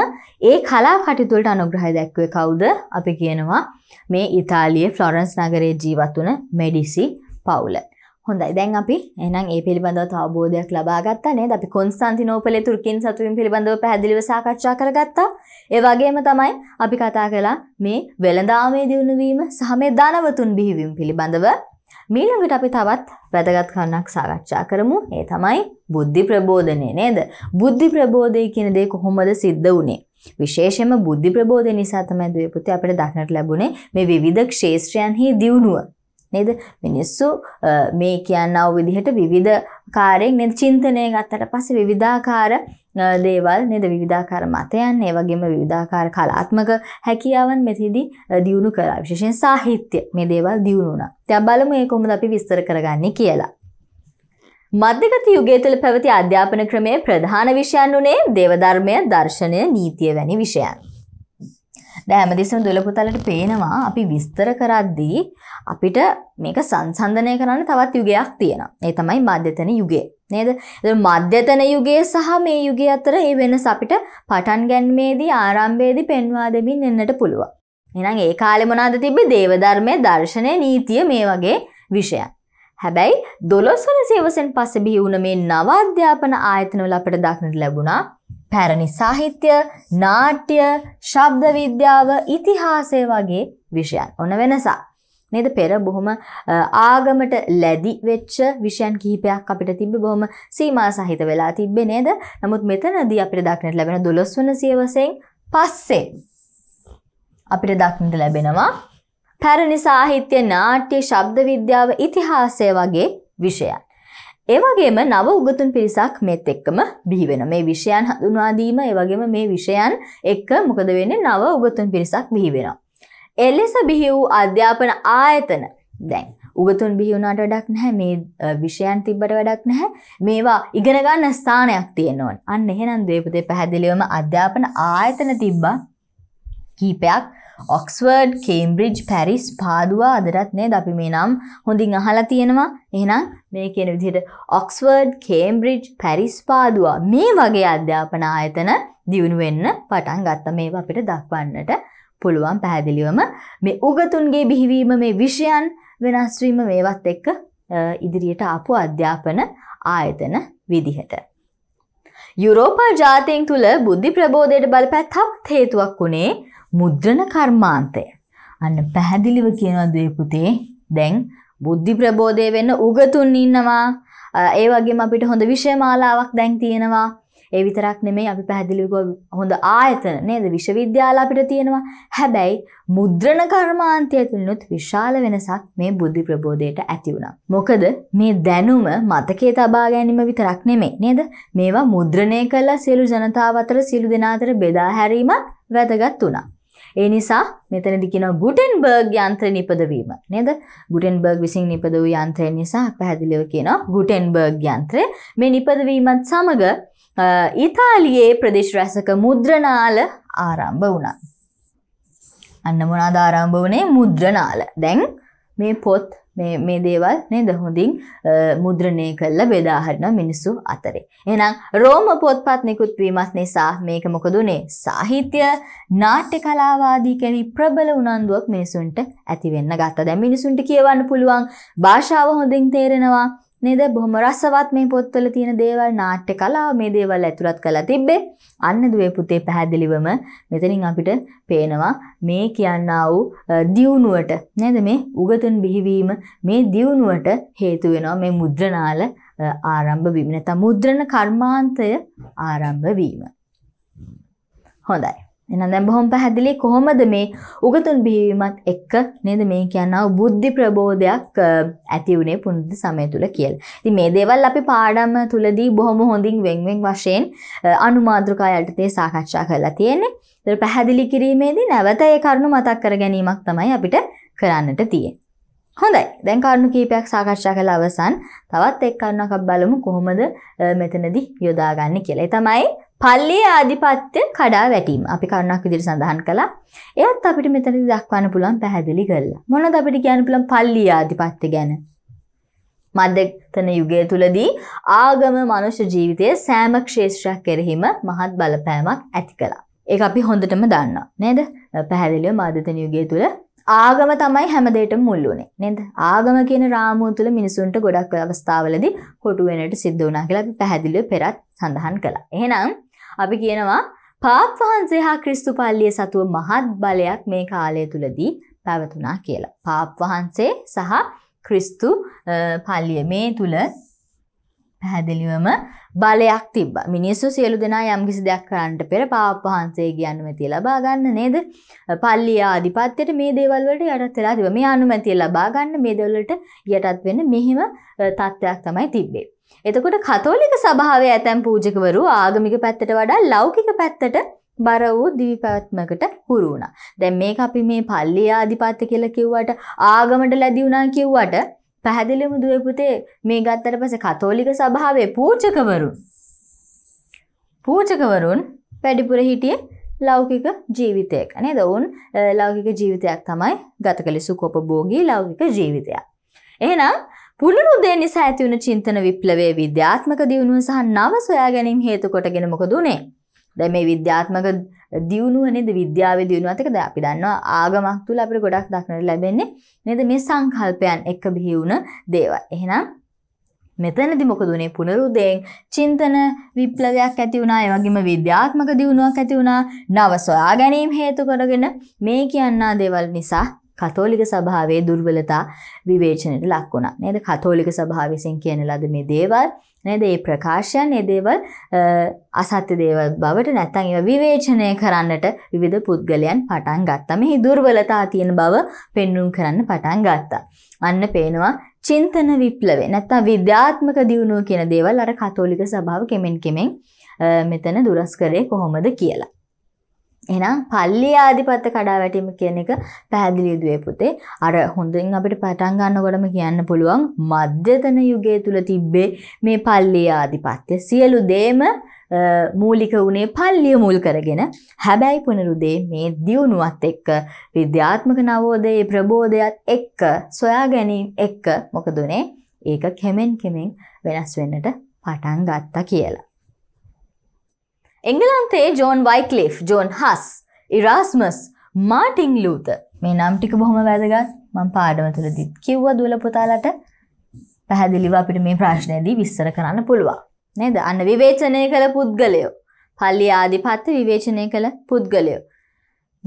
ඒ කලා කටයුතුවලට අනුග්‍රහය දැක්වේ කවුද අපි කියනවා මේ ඉතාලියේ ෆ්ලොරන්ස් නගරයේ ජීවත් වන මෙඩිසි පවුල. හොඳයි දැන් අපි එනම් ඒ පිළිබඳව අවබෝධයක් ලබාගත්තනේ අපි කොන්ස්තන්තිනෝපලේ තුර්කින් සතුවින් පිළිබඳව පැහැදිලිව සාකච්ඡා කරගත්තා. ඒ වගේම තමයි අපි කතා කළා මේ වෙළඳාමේ දියුණු වීම සහ මේ ධනවතුන් බිහිවීම පිළිබඳව. මීළඟට අපි තවත් වැදගත් කරුණක් සාකච්ඡා කරමු. ඒ තමයි බුද්ධි ප්‍රබෝධනය නේද? බුද්ධි ප්‍රබෝධය කියන දේ කොහොමද සිද්ධ වුනේ? විශේෂයෙන්ම බුද්ධි ප්‍රබෝධය නිසා තමයි දුවේ පුතේ අපිට දක්නට ලැබුණේ මේ විවිධ ක්ෂේත්‍රයන්හි දියුණුව. නේද මිනිස්සු මේ කියන්නව විදිහට විවිධ කාරයෙන් නේද චින්තනය ගත්තට පස්සේ විවිධාකාර දේවල් නේද විවිධාකාර මතයන් ඒ වගේම විවිධාකාර කලාත්මක හැකියාවන් මෙතෙදි දියුණු කරා විශේෂයෙන් සාහිත්‍ය මේ දේවල් දියුණු වුණා. දැන් බලමු මේ කොහොමද අපි විස්තර කරගන්නේ කියලා. මධ්‍යගත යුගය තුළ පැවති අධ්‍යාපන ක්‍රමයේ ප්‍රධාන විෂයන් වුණේ දේවධර්මය, දර්ශනය, නීතිය වැනි විෂයන්. දැන් හැමදෙස්සම දොළපොතලට පේනවා අපි විස්තර කරද්දී අපිට මේක සංසන්දනය කරන්න තවත් යුගයක් තියෙනවා. ඒ තමයි මධ්‍යතන යුගය. නේද? ඒතර මධ්‍යතන යුගය සහ මේ යුගය අතර මේ වෙනස අපිට පටන් ගැනීමේදී ආරම්භයේදී පෙන්වා දෙමින් එන්නට පුළුවන්. එහෙනම් ඒ කාලේ මොනවද තිබ්බේ? දේව ධර්මයේ දර්ශනය, නීතිය මේ වගේ විෂයන්. හැබැයි 12 වන සේවසෙන් පස්සේ බිහි වුණ මේ නව අධ්‍යාපන ආයතනවල අපිට දක්නට ලැබුණා පැරණි සාහිත්‍ය, නාට්‍ය, ශබ්ද විද්‍යාව, ඉතිහාසය වගේ විෂයන්. ඔන වෙනසක්. නේද පෙර බොහොම ආගමට ලැබි වෙච්ච විෂයන් කිහිපයක් අපිට තිබ්බේ බොහොම සීමා සහිත වෙලා තිබ්බේ නේද? නමුත් මෙතනදී අපිට දක්නට ලැබෙන 12 වන සියවසෙන් පස්සේ අපිට දක්නට ලැබෙනවා පැරණි සාහිත්‍ය නාට්‍ය ශබ්ද විද්‍යාව ඉතිහාසය වගේ විෂයන්. ඒවගේම නව උගතුන් පිරිසක් මෙත් එක්කම බිහිවෙන මේ විෂයන් හඳුන්වාදීම ඒවගේම මේ විෂයන් එක්ක මොකද වෙන්නේ නව උගතුන් පිරිසක් බිහිවෙනවා. එලෙස බිහි වූ අධ්‍යාපන ආයතන දැන් උගතුන් බිහිවුණට වැඩක් නැහැ මේ විෂයන් තිබ්බට වැඩක් නැහැ මේවා ඉගෙන ගන්න ස්ථානයක් තියෙන්න ඕන. අන්න එහෙනම් ද්වේපදේ පැහැදිලිවම අධ්‍යාපන ආයතන තිබ්බා කීපයක් ඔක්ස්වර්ඩ් කේම්බ්‍රිජ් පැරිස් පාදවා අදරත් නේද අපි මේ නම් හොඳින් අහලා තියෙනවා එහෙනම් මේ කියන විදිහට ඔක්ස්වර්ඩ් කේම්බ්‍රිජ් පැරිස් පාදවා මේ වගේ අධ්‍යාපන ආයතන දියුණු වෙන්න පටන් ගත්ත මේවා අපිට දක්වන්නට පුළුවන් පැහැදිලිවම මේ උගතුන්ගේ බිහිවීම මේ විෂයන් වෙනස්වීම මේවත් එක්ක ඉදිරියට ආපු අධ්‍යාපන ආයතන විදිහට. යුරෝපා ජාතයෙන් තුළ බුද්ධි ප්‍රබෝධයට බලපැත්හක් හේතුවක් වුණේ මුද්‍රණ කර්මාන්තය. අන්න පැහැදිලිව කියනවා දේ පුතේ දැන් බුද්ධි ප්‍රබෝධය වෙන්න උගතුන් ඉන්නවා. ඒ වගේම අපිට හොඳ විෂය මාලාවක් දැන් තියෙනවා. ඒ විතරක් නෙමෙයි අපි පැහැදිලිව හොඳ ආයතන නේද විශ්වවිද්‍යාල අපිට තියෙනවා. හැබැයි මුද්‍රණ කර්මාන්තය තුලිනුත් විශාල වෙනසක් මේ බුද්ධි ප්‍රබෝධයට ඇති වුණා. මොකද මේ දැනුම මතකයේ තබා ගැනීම විතරක් නෙමෙයි නේද? මේවා මුද්‍රණය කළ සියලු ජනතාව අතර සියලු දෙනා අතර බෙදා හැරීමත් වැදගත් වුණා. ඒ නිසා මෙතනදි කියන ගුටෙන්බර්ග් යන්ත්‍ර නිපදවීම නේද? ගුටෙන්බර්ග් විසින් නිපද වූ යන්ත්‍රය නිසා පැහැදිලිව කියනවා ගුටෙන්බර්ග් යන්ත්‍රය. මේ නිපදවීමත් සමග ඉතාලියේ ප්‍රදේශ රැසක මුද්‍රණාල ආරම්භ වුණා. අන්න මොනවාද ආරම්භ වුණේ මුද්‍රණාල. දැන් මේ පොත් මේ මේ දේවල් නේද හොඳින් මුද්‍රණය කරලා බෙදා හරිනවා මිනිස්සු අතරේ. එහෙනම් රෝම පොත්පත් නිකුත් වීමත් නිසා මේක මොකද උනේ? සාහිත්‍ය, නාට්‍ය කලාව ආදී කෙනි ප්‍රබල උනන්දුවක් මිනිසුන්ට ඇති වෙන්න ගත්තා. දැන් මිනිසුන්ට කියවන්න පුළුවන් භාෂාව හොඳින් තේරෙනවා. නේද බොහොම රසවත් මේ පොත්වල තියෙන දේවල් නාට්‍ය කලාව මේ දේවල් ඇතුළත් කරලා තිබ්බේ. අන්න දුවේ පුතේ පැහැදිලිවම මෙතනින් අපිට පේනවා මේ කියනා වූ දියුණුවට නේද මේ උගතුන් බිහිවීම මේ දියුණුවට හේතු වෙනවා මේ මුද්‍රණාල ආරම්භ වීම නැත්නම් මුද්‍රණ කර්මාන්තය ආරම්භ වීම. හොඳයි. එහෙනම් දැන් බොහොම පැහැදිලි කොහොමද මේ උගතුන් බිහිවීමත් එක්ක නේද මේ කියනවා බුද්ධි ප්‍රබෝධයක් ඇති වුණේ පුනරුද්ධ සමය තුල කියලා. ඉතින් මේ දේවල් අපි පාඩම තුලදී බොහොම හොඳින් වෙන්වෙන් වශයෙන් අනුමාත්‍රකා යටතේ සාකච්ඡා කරලා තියෙන්නේ. ඒක පැහැදිලි කිරීමේදී නැවත ඒ කරුණු මතක් කර ගැනීමක් තමයි අපිට කරන්නට තියෙන්නේ. හොඳයි. දැන් කරුණු කීපයක් සාකච්ඡා කළ අවසන් තවත් එක් කරුණක් අපි බලමු කොහොමද මෙතනදී යොදාගන්නේ කියලා. ඒ තමයි පල්ලේ ආධිපත්‍ය කඩා වැටීම අපි කරුණක් විදිර සඳහන් කළා එයත් අපිට මෙතන දක්වන්න පුළුවන් පැහැදිලි කරලා මොනද අපිට කියන්න පුළුවන් පල්ලී ආධිපත්‍ය ගැන මධ්‍යතන යුගය තුලදී ආගම මනුෂ්‍ය ජීවිතයේ සෑම ක්ෂේත්‍රයක් කෙරෙහිම මහත් බලපෑමක් ඇති කළා. ඒක අපි හොඳටම දන්නවා නේද? පැහැදිලිව මධ්‍යතන යුගය තුල ආගම තමයි හැම දෙයකටම මුල් වුනේ නේද? ආගම කියන රාමුව තුල මිනිසුන්ට ගොඩක් අවස්ථාවලදී කොටු වෙනට සිද්ධ වුණා කියලා අපි පැහැදිලිව පෙරත් සඳහන් කළා. එහෙනම් අපි කියනවා පාප් වහන්සේ හා ක්‍රිස්තු පල්ලිය සතුව මහත් බලයක් මේ කාලය තුළදී පැවතුනා කියලා. පාප් වහන්සේ සහ ක්‍රිස්තු පල්ලිය මේ තුළ පැහැදිලිවම බලයක් තිබ මිනිස්සු සියලු දෙනා යම්කිසි දෙයක් කරන්නට පෙර පාප වහන්සේ ගියනුමැතිය ලබා ගන්න නේද පල්ලි ආධිපත්‍යයට මේ දේවල් වලට යටත් වෙලා තිබ මේ අනුමැතිය ලබා ගන්න මේ දේවල්ට යටත් වෙන්න මෙහිම තත්ත්වයක් තමයි තිබ්බේ එතකොට කතෝලික සභාවේ ඇතැම් පූජකවරු ආගමික පැත්තට වඩා ලෞකික පැත්තට බර වූ දිවි පැවැත්මකට හුරු වුණා. දැන් මේක අපි මේ පල්ලි ආධිපත්‍ය කියලා කිව්වට ආගමට ලැබි වුණා කිව්වට පැහැදිලිම දුවේ පුතේ මේ ගත්තට පස්සේ කතෝලික සභාවේ පූජකවරුන් පූජකවරුන් වැඩිපුර හිටියේ ලෞකික ජීවිතයක නේද? උන් ලෞකික ජීවිතයක් තමයි ගත කළේ සුඛෝපභෝගී ලෞකික ජීවිතයක්. එහෙනම් පුළුරුදේ නිසා ඇති වුණු චින්තන විප්ලවයේ විද්‍යාත්මක දියුණුව සහ නව සොයා ගැනීම හේතු කොටගෙන මොකද උනේ? දැන් මේ විද්‍යාත්මක දියුණුව නේද විද්‍යාවේ දියුණුවත් එක්ක දැන් අපි දන්නවා ආගමක් තුල අපිට ගොඩක් දක්නට ලැබෙන්නේ නේද මේ සංකල්පයන් එක්ක බිහි වුණ දේවල්. එහෙනම් මෙතනදි මොකද උනේ පුනරුදයෙන් චින්තන විප්ලවයක් ඇති වුණා ඒ වගේම විද්‍යාත්මක දියුණුවක් ඇති වුණා නව සොයා ගැනීම හේතු කරගෙන මේ කියනා දේවල් නිසා කතෝලික සභාවේ දුර්වලතා විවේචනයට ලක් වුණා. නේද? කතෝලික සභාව විසින් කියන ලද මේ දේවල් නේද? මේ ප්‍රකාශයන් මේ දේවල් අසත්‍ය දේවල් බවට නැත්නම් ඒවා විවේචනය කරන්නට විවිධ පුද්ගලයන් පටන් ගත්තා. මෙහි දුර්වලතා තියෙන බව පෙන්වුම් කරන්න පටන් ගත්තා. අන්න පේනවා චින්තන විප්ලවය නැත්නම් විද්‍යාත්මක දියුණුව කියන දේවල් අර කතෝලික සභාව කෙමෙන් කෙමෙන් මෙතන දුරස් කරේ කොහොමද කියලා. එහෙනම් පල්ලි ආධිපත්‍ය කඩාවැටීම කියන එක පැහැදිලි යුදුවේ පුතේ. අර හොඳින් අපිට පටන් ගන්නකොටම කියන්න පුළුවන් මධ්‍යතන යුගයේ තුල තිබ්බේ මේ පල්ලි ආධිපත්‍ය. සියලු දේම මූලික වුණේ පල්ලිය මුල් කරගෙන. හැබැයි පුනරුදේ මේ දියුණුවත් එක්ක විද්‍යාත්මක නවෝදයේ ප්‍රබෝධයත් එක්ක සොයා ගැනීම එක්ක මොකද උනේ? ඒක කෙමෙන් කෙමෙන් වෙනස් වෙන්නට පටන් ගත්තා කියලා. එංගලන්තේ ජෝන් වයිකලිෆ් ජෝන් හස් ඉරාස්මස් මාටිං ලූත මේ නම් ටික බොහොම වැදගත් මං පාඩම තුළදිත් කිව්ව දුල පුතාලට පැහැදිලිව අපිට මේ ප්‍රශ්නයදී විස්තර කරන්න පුළුවන් නේද අන්න විවේචනය කළ පුද්ගලයෝ පල්ලි ආධිපත්ත විවේචනය කළ පුද්ගලයෝ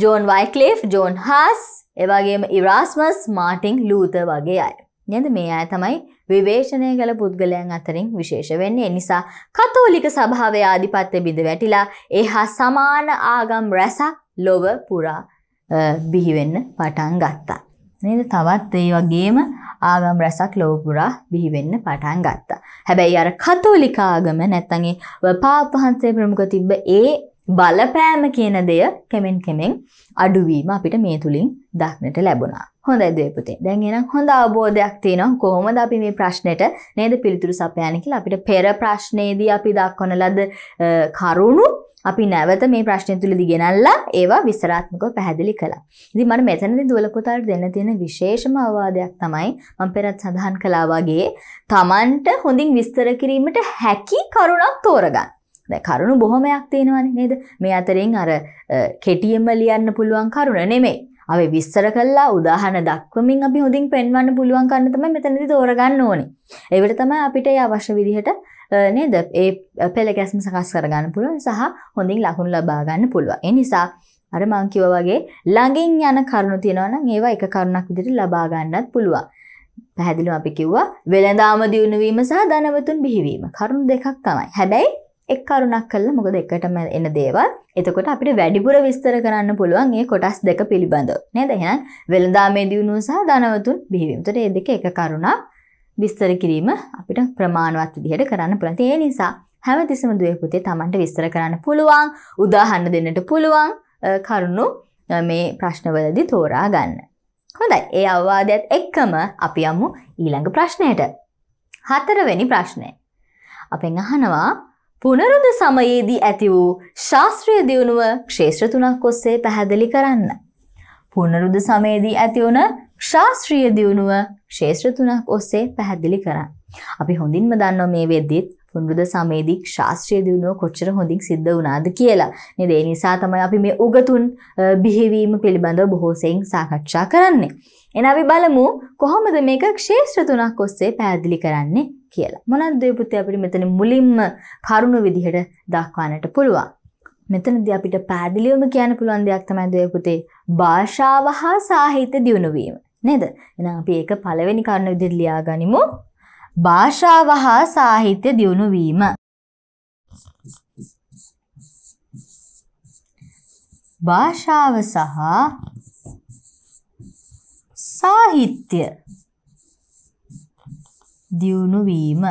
ජෝන් වයිකලේෆ් ජෝන් හස් එවගේම ඉරාස්මස් මාටිං ලූත වගේ අය නද මේ අය තමයි විවේචනය කළ පුද්ගලයන් අතරින් විශේෂ වෙන්නේ. නිසා කතෝලික සභාවේ ආධිපත්‍ය බිඳ වැටිලා එහා සමාන ආගම් රැසක් ලොව පුරා බිහි වෙන්න පටන් ගත්තා. නේද? තවත් ඒ වගේම ආගම් රැසක් ලෝපුරා බිහිවෙන්න පටන් ගත්තා. හැබැයි අර කතෝලික ආගම නැත්තන් ඒ පාප වහන්සේ ප්‍රමුඛ තිබ්බ ඒ බලපෑම කියන දෙය කෙමෙන් කෙමෙන් අඩුවීම අපිට මේ තුලින් දක්නට ලැබුණා. හොඳයි දුවේ පුතේ. දැන් එහෙනම් හොඳ අවබෝධයක් තියෙනවා කොහොමද අපි මේ ප්‍රශ්නෙට නේද පිළිතුරු සපයන්නේ කියලා. අපිට පෙර ප්‍රශ්නයේදී අපි දක්වන ලද කරුණු අපි නැවත මේ ප්‍රශ්නය තුලදී ගෙනල්ලා ඒවා විස්තරාත්මකව පැහැදිලි කළා. ඉතින් මට මෙතනදී දුවල පුතාට දෙන්න තියෙන විශේෂම අවවාදයක් තමයි මම පෙරත් සඳහන් කළා වගේ Tamanට හොඳින් විස්තර කිරීමට හැකි කරුණක් තෝරගන්න. කරුණු බොහොමයක් තියෙනවනේ නේද මේ අතරින් අර කෙටියෙන්ම ලියන්න පුළුවන් කරුණ නෙමෙයි අපි විස්තර කළා උදාහරණ දක්වමින් අපි හොඳින් පෙන්වන්න පුළුවන් කන්න තමයි මෙතනදී තෝරගන්න ඕනේ. ඒකට තමයි අපිට ඒ අවශ්‍ය විදිහට නේද ඒ පෙළ ගැස්ම සකස් කරගන්න පුළුවන් සහ හොඳින් ලකුණු ලබා ගන්න පුළුවන්. ඒ නිසා අර මං කිව්වා වගේ ළඟින් යන කරුණු තියෙනවා නම් ඒවා එක කරුණක් විදිහට ලබා ගන්නත් පුළුවන්. පැහැදිලිව අපි කිව්වා වෙළඳාම දියුණුවීම සහ ධනවතුන් බිහිවීම. කරුණු දෙකක් තමයි. හැබැයි එක් කරුණක් කළා මොකද එකටම එන දේවල්. එතකොට අපිට වැඩිපුර විස්තර කරන්න පුළුවන් මේ කොටස් දෙක පිළිබඳව. නේද? එහෙනම් වෙළඳාමේ දියුණුව සහ ධනවතුන් බිහිවීම. එතකොට මේ දෙක එක කරුණක් විස්තර කිරීම අපිට ප්‍රමාණවත් විදිහට කරන්න පුළුවන්. ඒ නිසා හැමතිස්සම දුවේ පුතේ Tamanට විස්තර කරන්න පුළුවන්, උදාහරණ දෙන්නට පුළුවන් කරුණු මේ ප්‍රශ්නවලදී තෝරා ගන්න. හොඳයි. ඒ අවවාදයත් එක්කම අපි යමු ඊළඟ ප්‍රශ්නයට. හතරවෙනි ප්‍රශ්නය. අපෙන් අහනවා පුනරුද සමයේදී ඇති වූ ශාස්ත්‍රීය දියුණුව ක්ෂේත්‍ර තුනක් ඔස්සේ පැහැදිලි කරන්න. පුනරුද සමයේදී ඇති වුණ ශාස්ත්‍රීය දියුණුව ක්ෂේත්‍ර තුනක් ඔස්සේ පැහැදිලි කරන්න. අපි හොඳින්ම දන්නවා මේ වෙද්දිත් පුනරුද සමයේදී ශාස්ත්‍රීය දියුණුව කොච්චර හොඳින් සිද්ධ වුණාද කියලා. නේද? ඒ නිසා තමයි අපි මේ උගතුන් බිහිවීම පිළිබඳව බොහෝ සෙයින් සාකච්ඡා කරන්නේ. එන අපි බලමු කොහොමද මේක ක්ෂේත්‍ර තුනක් ඔස්සේ පැහැදිලි කරන්නේ කියලා. මොනවද දීපුත්‍ය අපිට මෙතන මුලින්ම කරුණු විදිහට දක්වන්නට පුළුවන්. මෙතනදී අපිට පෑදිලිවම කියන්න පුළුවන් දෙයක් තමයි දීපුතේ භාෂාව හා සාහිත්‍ය දියුණු වීම. නේද? එහෙනම් අපි ඒක පළවෙනි කරුණ විදිහට ලියාගනිමු. භාෂාව හා සාහිත්‍ය දියුණු වීම. භාෂාව සහ සාහිත්‍ය දියුණු වීම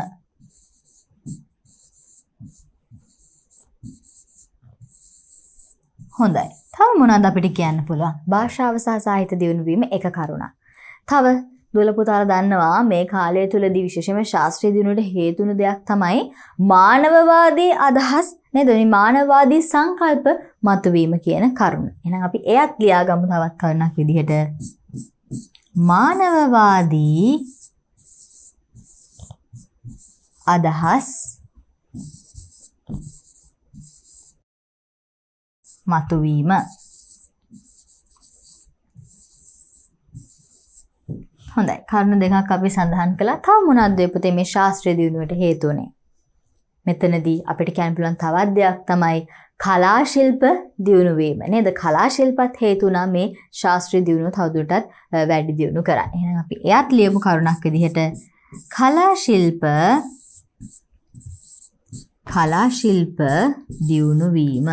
හොඳයි. තව මොනවද අපිට කියන්න පුළුවන්? භාෂාව සහ සාහිත්‍ය දියුණු වීම එක කරුණක්. තව දුලපුතාල දන්නවා මේ කාලය තුලදී විශේෂයෙන්ම ශාස්ත්‍රීය දියුණුවට හේතුණු දෙයක් තමයි මානවවාදී අදහස් නේද? මේ මානවවාදී සංකල්ප මතුවීම කියන කරුණ. එහෙනම් අපි එයත් ලියාගමු තවත් කරුණක් විදිහට. මානවවාදී අදහස් මතුවීම හොඳයි කරුණු දෙකක් අපි සඳහන් කළා තව මොනවද පුතේ මේ ශාස්ත්‍රීය දියුණුවට හේතු වුනේ මෙතනදී අපිට කියන්න පුළුවන් තවත් දෙයක් තමයි කලා ශිල්ප දියුණු වීම නේද කලා ශිල්පත් හේතු වුණා මේ ශාස්ත්‍රීය දියුණුව තවදුරටත් වැඩි දියුණු කරන්න. එහෙනම් අපි එයත් ලියමු කරුණක් විදිහට කලා ශිල්ප කලා ශිල්ප දියුණු වීම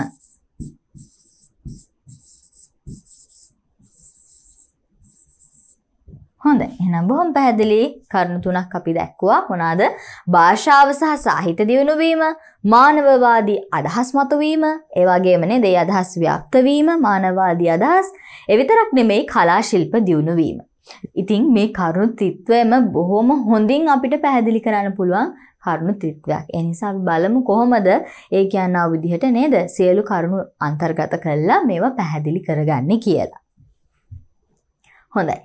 හොඳයි එහෙනම් බොහොම පැහැදිලි කරුණු තුනක් අපි දැක්කුවා මොනවාද භාෂාව සහ සාහිත්‍ය දියුණු වීම මානවවාදී අදහස් මතුවීම ඒ වගේම නේද ඒ අදහස් ව්‍යාප්ත වීම මානවවාදී අදහස් ඒ විතරක් නෙමෙයි කලා ශිල්ප දියුණු වීම ඉතින් මේ කරුණු තිත්වයම බොහොම හොඳින් අපිට පැහැදිලි කරන්න පුළුවන් කරුණු ත්‍රිත්වයක්. ඒ නිසා අපි බලමු කොහොමද ඒ කියනා විදිහට නේද සියලු කරුණු අන්තර්ගත කරලා මේවා පැහැදිලි කරගන්නේ කියලා. හොඳයි.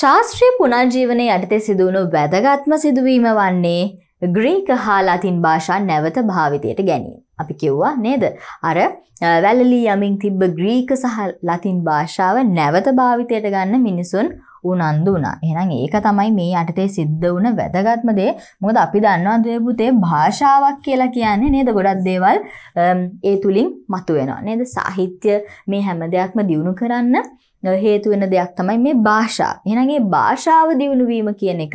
ශාස්ත්‍රීය පුනර්ජීවනයේ යටතේ සිදුවුණු වැදගත්ම සිදුවීම වන්නේ ග්‍රීක හා ලතින් භාෂා නැවත භාවිතයට ගැනීම. අපි කිව්වා නේද? අර වැලලී යමින් තිබ්බ ග්‍රීක සහ ලතින් භාෂාව නැවත භාවිතයට ගන්න මිනිසුන් උනන්දු වුණා. එහෙනම් ඒක තමයි මේ යටතේ සිද්ධ වුණ වැදගත්ම දේ. මොකද අපි දන්නවා දේපුතේ භාෂාවක් කියලා කියන්නේ නේද? ගොඩක් දේවල් ඒ තුලින් මතුවෙනවා. නේද? සාහිත්‍ය මේ හැම දෙයක්ම දියුණු කරන්න හේතු වෙන දෙයක් තමයි මේ භාෂා. එහෙනම් මේ භාෂාව දියුණු වීම කියන එක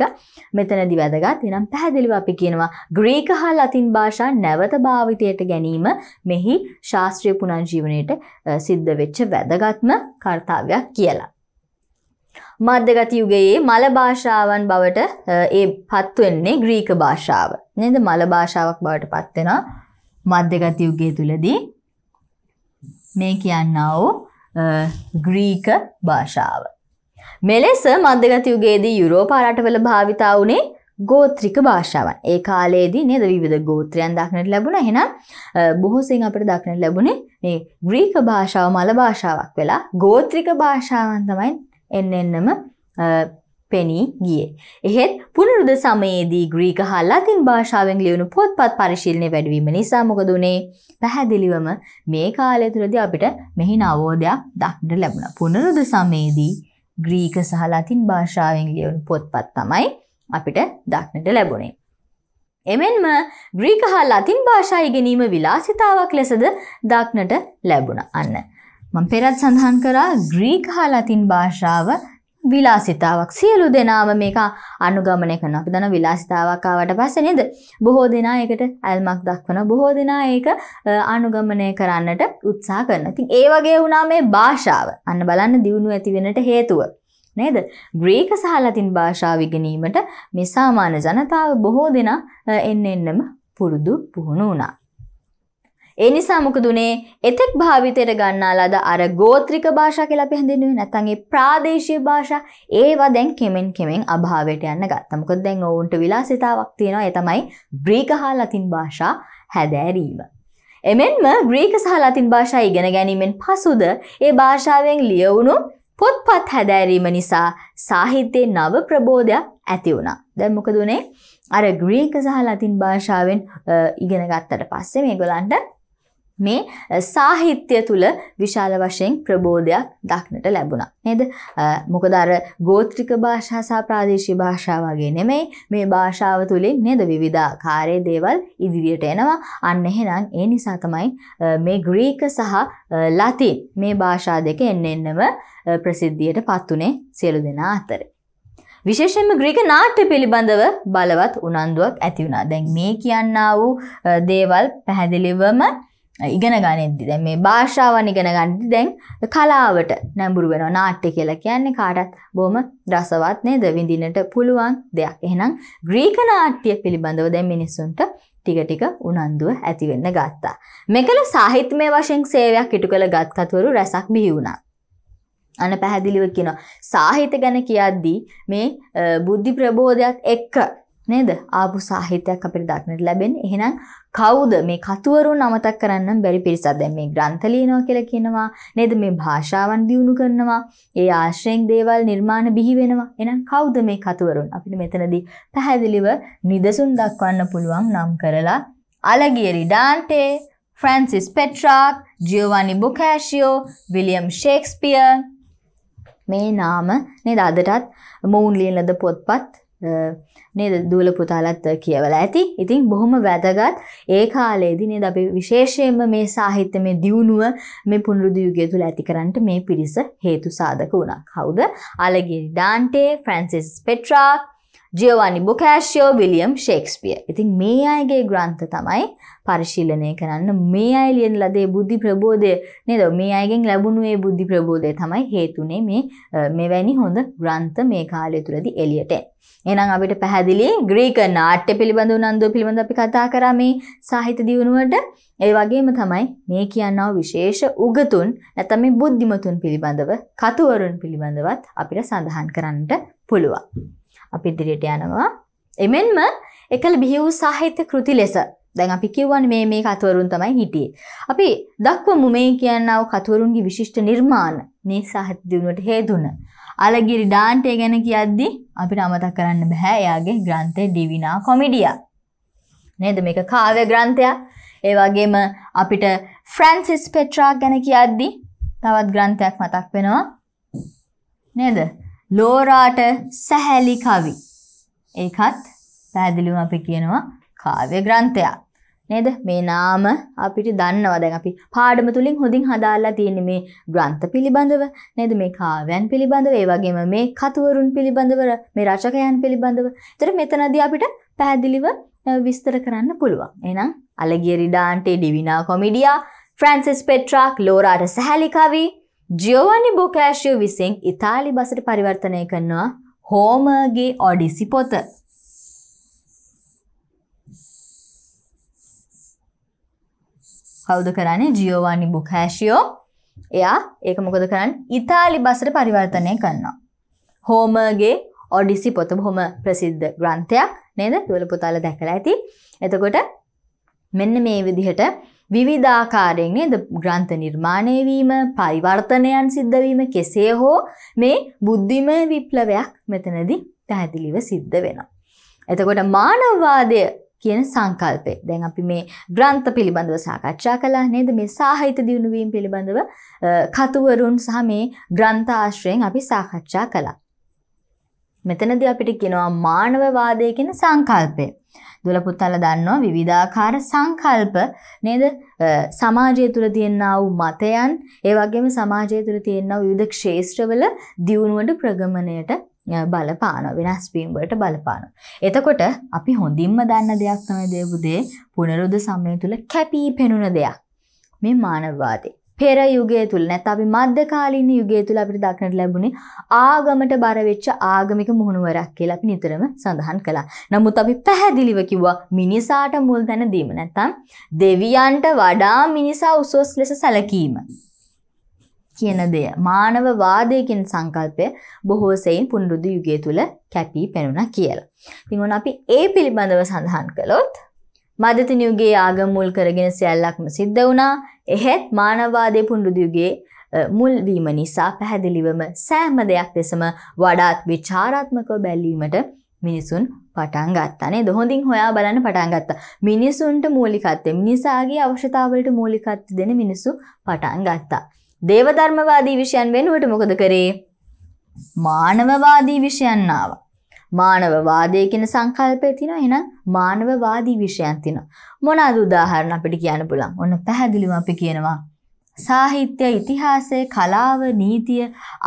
මෙතනදී වැදගත්. එහෙනම් පැහැදිලිව අපි කියනවා ග්‍රීක හා ලතින් භාෂා නැවත භාවිතයට ගැනීම මෙහි ශාස්ත්‍රීය පුනර්ජීවණයට සිද්ධ වෙච්ච වැදගත්ම කාර්යයක් කියලා. මධ්‍යගත යුගයේ මල භාෂාවන් බවට ඒ පත් වෙන්නේ ග්‍රීක භාෂාව. නේද? මල භාෂාවක් බවට පත් වෙනවා මධ්‍යගත යුගය තුලදී. මේ කියන්නා වූ ග්‍රීක භාෂාව. මෙලෙස මධ්‍යගත යුගයේදී යුරෝපා රටවල භාවිතා වුණේ ගෝත්‍රික භාෂාවන්. ඒ කාලයේදී නේද විවිධ ගෝත්‍රයන් දක්නට ලැබුණා. එහෙනම් බොහෝ සෙයින් අපිට දක්නට ලැබුණේ මේ ග්‍රීක භාෂාව මල භාෂාවක් වෙලා ගෝත්‍රික භාෂාවන් තමයි එන්න එන්නම පෙනී ගිය. එහෙත් පුනරුද සමයේදී ග්‍රීක හා ලතින් භාෂාවෙන් ලියුණු පොත්පත් පරිශීලනය වැඩවීම නිසා මොකද වුණේ පැහැදිලිවම මේ කාලය තුළදී අපිට මෙහි නවෝදයක් දක්ට ලැබුණ. පුනරුද සමයේදී ග්‍රීක සහ ලතින් භාෂාවෙන් ලියවුණු පොත්පත් තමයි අපිට දක්නට ලැබුණේ. එමෙන්ම ග්‍රීක හා ලතින් භාෂා ඉගෙනීම විලාසිතාවක් ලෙසද දක්නට ලැබුණ අන්න. මම පෙරත් සඳහන් කරා ග්‍රීක හා ලතින් භාෂාව විලාසිතාවක් සියලු දෙනාම මේක අනුගමනය කරනවා. අපි දන්න විලාසිතාවක් ආවට පස්සේ නේද? බොහෝ දෙනා ඒකට ඇල්මක් දක්වනවා. බොහෝ දෙනා ඒක අනුගමනය කරන්නට උත්සාහ කරනවා. ඉතින් ඒ වගේ වුණා මේ භාෂාව. අන්න බලන්න දියුණුව ඇති වෙන්නට හේතුව. නේද? ග්‍රීක සහ ලතින් භාෂාව ඉගෙනීමට මේ සාමාන්‍ය ජනතාව බොහෝ දෙනා එන්න එන්නම පුරුදු පුහුණු වුණා. ඒ නිසා මොකද උනේ එතෙක් භාවිතයට ගන්නා ලද අර ගෝත්‍රික භාෂා කියලා අපි හඳුන්වන්නේ නැත්නම් ඒ ප්‍රාදේශීය භාෂා ඒවා දැන් කෙමෙන් කෙමෙන් අභාවයට යන්න ගත්තා. මොකද දැන් ඔවුන්ට විලාසිතාවක් තියෙනවා ඒ තමයි ග්‍රීක හා ලතින් භාෂා හැදෑරීම. එමෙන්ම ග්‍රීක සහ ලතින් භාෂා ඉගෙන ගැනීමෙන් පසුද ඒ භාෂාවෙන් ලියවුණු පොත්පත් හැදෑරීම නිසා සාහිත්‍යයේ නව ප්‍රබෝධයක් ඇති වුණා. දැන් මොකද උනේ? අර ග්‍රීක සහ ලතින් භාෂාවෙන් ඉගෙන ගත්තට පස්සේ මේගොල්ලන්ට මේ සාහිත්‍ය තුළ විශාල වශයෙන් ප්‍රබෝධයක් දක්නට ලැබුණා. නේද? මොකද අර ගෝත්‍රික භාෂා සහ ප්‍රාදේශීය භාෂා වගේ නෙමෙයි මේ භාෂාව තුළින් නේද විවිධාකාරයේ දේවල් ඉදිරියට එනවා. අන්න එහෙනම් ඒ නිසා තමයි මේ ග්‍රීක සහ ලතින් මේ භාෂා දෙක එන්න එන්නම ප්‍රසිද්ධියට පත් උනේ සියලු දෙනා අතරේ. විශේෂයෙන්ම ග්‍රීක නාට්‍ය පිළිබඳව බලවත් උනන්දුවක් ඇති වුණා. දැන් මේ කියන්නා වූ දේවල් පැහැදිලිවම ඉගෙන ගනිද්දි දැන් මේ භාෂාවන් ඉගෙන ගනිද්දි දැන් කලාවට නැඹුරු වෙනවා නාට්‍ය කියලා කියන්නේ කාටත් බොහොම රසවත් නේද විඳින්නට පුළුවන් දෙයක්. එහෙනම් ග්‍රීක නාට්‍ය පිළිබඳව දැන් මිනිස්සුන්ට ටික ටික උනන්දුව ඇති වෙන්න ගත්තා. මෙකල සාහිත්‍යමය වශයෙන් සේවයක් ඉටු කළ ගත්කතුවරු රැසක් බිහි වුණා. අන පැහැදිලිව කියනවා සාහිත්‍ය ගැන කියද්දී මේ බුද්ධි ප්‍රබෝධයත් එක්ක නේද? ආපු සාහිත්‍යයක් අපිට දක්නට ලැබෙන්නේ. එහෙනම් කවුද මේ කතුවරුන් අමතක කරන්න බැරි පිරිසක්? දැන් මේ ග්‍රන්ථ ලියනවා කියලා කියනවා. නේද? මේ භාෂාවන් දියුණු කරනවා. ඒ ආශ්‍රයෙන් දේවල් නිර්මාණ බිහි වෙනවා. එහෙනම් කවුද මේ කතුවරුන්? අපිට මෙතනදී පැහැදිලිව නිදසුන් දක්වන්න පුළුවන් නම් කරලා අලගියරි Dante, Francis Petrarch, Giovanni Boccaccio, William Shakespeare මේ නාම නේද අදටත් මොවුන් ලියන ලද පොත්පත් නේද දූල පුතාලත් කියවලා ඇති ඉතින් බොහොම වැදගත් ඒ කාලේදී නේද අපි විශේෂයෙන්ම මේ සාහිත්‍යමය දියුණුව මේ පුනරුදු යුගය තුල ඇති කරන්නට මේ පිරිස හේතු සාධක වුණා. කවුද? අලගිරි ඩාන්ටේ, ෆ්‍රැන්සිස් පෙට්‍රාක්, ජියවනි බුකෑශ්‍යෝ විලියම් ශේක්ස්පිය ඉතින් මේ අයගේ ග්‍රන්ථ තමයි පරිශීලනය කරන්න මේ අය ලියන ලදේ බුද්ධි ප්‍රබෝධය නේද මේ අයගෙන් ලැබුණුවේ බුද්ධි ප්‍රබෝධය තමයි හේතුනේ මේ මෙවැනි හොඳ ග්‍රන්ථ මේ කාලය තුළදී එළියට එහෙනම් අපිට පැහැදිලි ග්‍රීක නාට්‍ය පිළිබඳ උනන්දුව පිළිබඳ අපි කතා කරා මේ සාහිත්‍ය දියුණුවට ඒ වගේම තමයි මේ කියනව විශේෂ උගතුන් නැත්නම් මේ බුද්ධිමතුන් පිළිබඳව කතුවරුන් පිළිබඳවත් අපිට සඳහන් කරන්නට පුළුවන් අපි ඉදිරියට යනවා. එමෙන්ම එකල බිහි වූ සාහිත්‍ය කෘති ලෙස දැන් අපි කිව්වන් මේ මේ කතුවරුන් තමයි හිටියේ. අපි දක්වමු මේ කියන්නව කතුවරුන්ගේ විශිෂ්ට නිර්මාණ මේ සාහිත්‍ය දිනුවට හේතුන. අලගිරි ඩාන්ටේ ගැන කියද්දි අපිට අමතක කරන්න බෑ එයාගේ ග්‍රන්ථය ඩිවිනා කොමිඩියා. නේද මේක කාව්‍ය ග්‍රන්ථයක්. ඒ වගේම අපිට ෆ්‍රැන්සිස් පෙට්‍රාක් ගැන කියද්දි තවත් ග්‍රන්ථයක් මතක් වෙනවා. නේද? ලෝරාට සැහැලි කවි. ඒකත් පැහැදිලිවම අපි කියනවා කාව්‍ය ග්‍රන්ථයක්. නේද? මේ නාම අපිට දන්නවා දැන් අපි පාඩම තුලින් හොඳින් හදාලා තියෙන මේ ග්‍රන්ථ පිළිබඳව නේද? මේ කාව්‍යයන් පිළිබඳව, ඒ වගේම මේ කතුවරුන් පිළිබඳව, මේ රචකයන් පිළිබඳව. ඒතර මෙතනදී අපිට පැහැදිලිව විස්තර කරන්න පුළුවන්. එහෙනම් අලගිය රිඩාන්ටේ ඩිවිනා කොමිඩියා, ෆ්‍රැන්සිස් පෙට්‍රාක්, ලෝරාට සැහැලි කවි ජියෝවනි බොකෑෂියෝ විසින් ඉතාලි බසට පරිවර්තනය කරනවා හෝමර්ගේ ඔඩිසි පොත. කවුද කරන්නේ ජියෝවානි බොකෑෂියෝ එයා ඒක මොකද කරන්න ඉතාලි බසට පරිවර්තනය කරනවා. හෝමර්ගේ ඔඩිසි පොත බොහොම ප්‍රසිද්ධ ග්‍රන්ථයක් නේද දුවල පුතාල දැකලා ඇති. එතකොට මෙන්න මේ විදිහට විවිධාකාරයෙන් නේද ග්‍රන්ථ නිර්මාණය වීම පරිවර්තනයන් සිද්ධ වීම කෙසේ හෝ මේ බුද්ධිමය විප්ලවයක් මෙතනදී පැහැදිලිව සිද්ධ වෙනවා. එතකොට මානවවාදය කියන සංකල්පය. දැන් අපි මේ ග්‍රන්ථ පිළිබඳව සාකච්ඡා කළා නේද? මේ සාහිත්‍ය දියුණුවීම පිළිබඳව කතුවරුන් සහ මේ ග්‍රන්ථ ආශ්‍රයෙන් අපි සාකච්ඡා කළා. මෙතනදී අපිට කියනවා මානවවාදය කියන සංකල්පය. දුල පුතාලා දන්නවා විවිධාකාර සංකල්ප නේද සමාජය තුළ තියෙනා වූ මතයන් ඒ වගේම සමාජය තුළ තියෙනා විවිධ ක්ෂේත්‍රවල දියුණුවට ප්‍රගමණයට බලපාන වෙනස් වීමට බලපාන. එතකොට අපි හොඳින්ම දන්න දෙයක් තමයි දේවුදේ පුනරුද සමය තුළ කැපී පෙනුන දෙයක්. මේ මානවවාදී. පෙර යුගය තුල නැත්නම් අපි මධ්‍යකාලීන යුගය තුල අපිට දක්නට ලැබුණේ ආගමට බර වෙච්ච ආගමික මුහුණුවරක් කියලා අපි නිතරම සඳහන් කළා. නමුත් අපි පැහැදිලිව කිව්වා මිනිසාට මුල් තැන දීම නැත්නම් දෙවියන්ට වඩා මිනිසා උසස් ලෙස සැලකීම. කියන දෙය මානව වාදය කියන සංකල්පය බොහෝ සෙයින් පුනරුද්ධ යුගය තුල කැපී පෙනුණා කියලා. ඉතින් ඕන අපි ඒ පිළිබඳව සඳහන් කළොත් මදතිනියුගේ ආගම් මුල් කරගෙන සැල්ලක්ම සිද්ධ වුණා එහෙත් මානවාදය පුන්ඩුදියුගේ මුල්වීම නිසා පැහැදිලිවම සෑම දෙයක් දෙසම වඩාත් විචාරාත්මකව බැල්ලීමට මිනිසුන් පටන් ගත්තනේ දොහොඳින් හොයා බලන්න පටන් ගත්තා මිනිසුන්ට මූලිකත්වය මිනිසාගේ අවශ්‍යතාවලට මූලිකත්ව දෙන මිනිසු පටන් ගත්තා. දේවධර්මවාදී විෂයන් වෙනුවට මොකද කරේ මානවවාදී විෂයන්නාව. මානවවාදය කියන සංකල්පය තියෙනවා එහෙනම් මානවවාදී විෂයන් තියෙනවා මොනවාද උදාහරණ අපිට කියන්න පුළුවන් ඔන්න පැහැදිලිව අපි කියනවා සාහිත්‍ය ඉතිහාසය කලාව නීතිය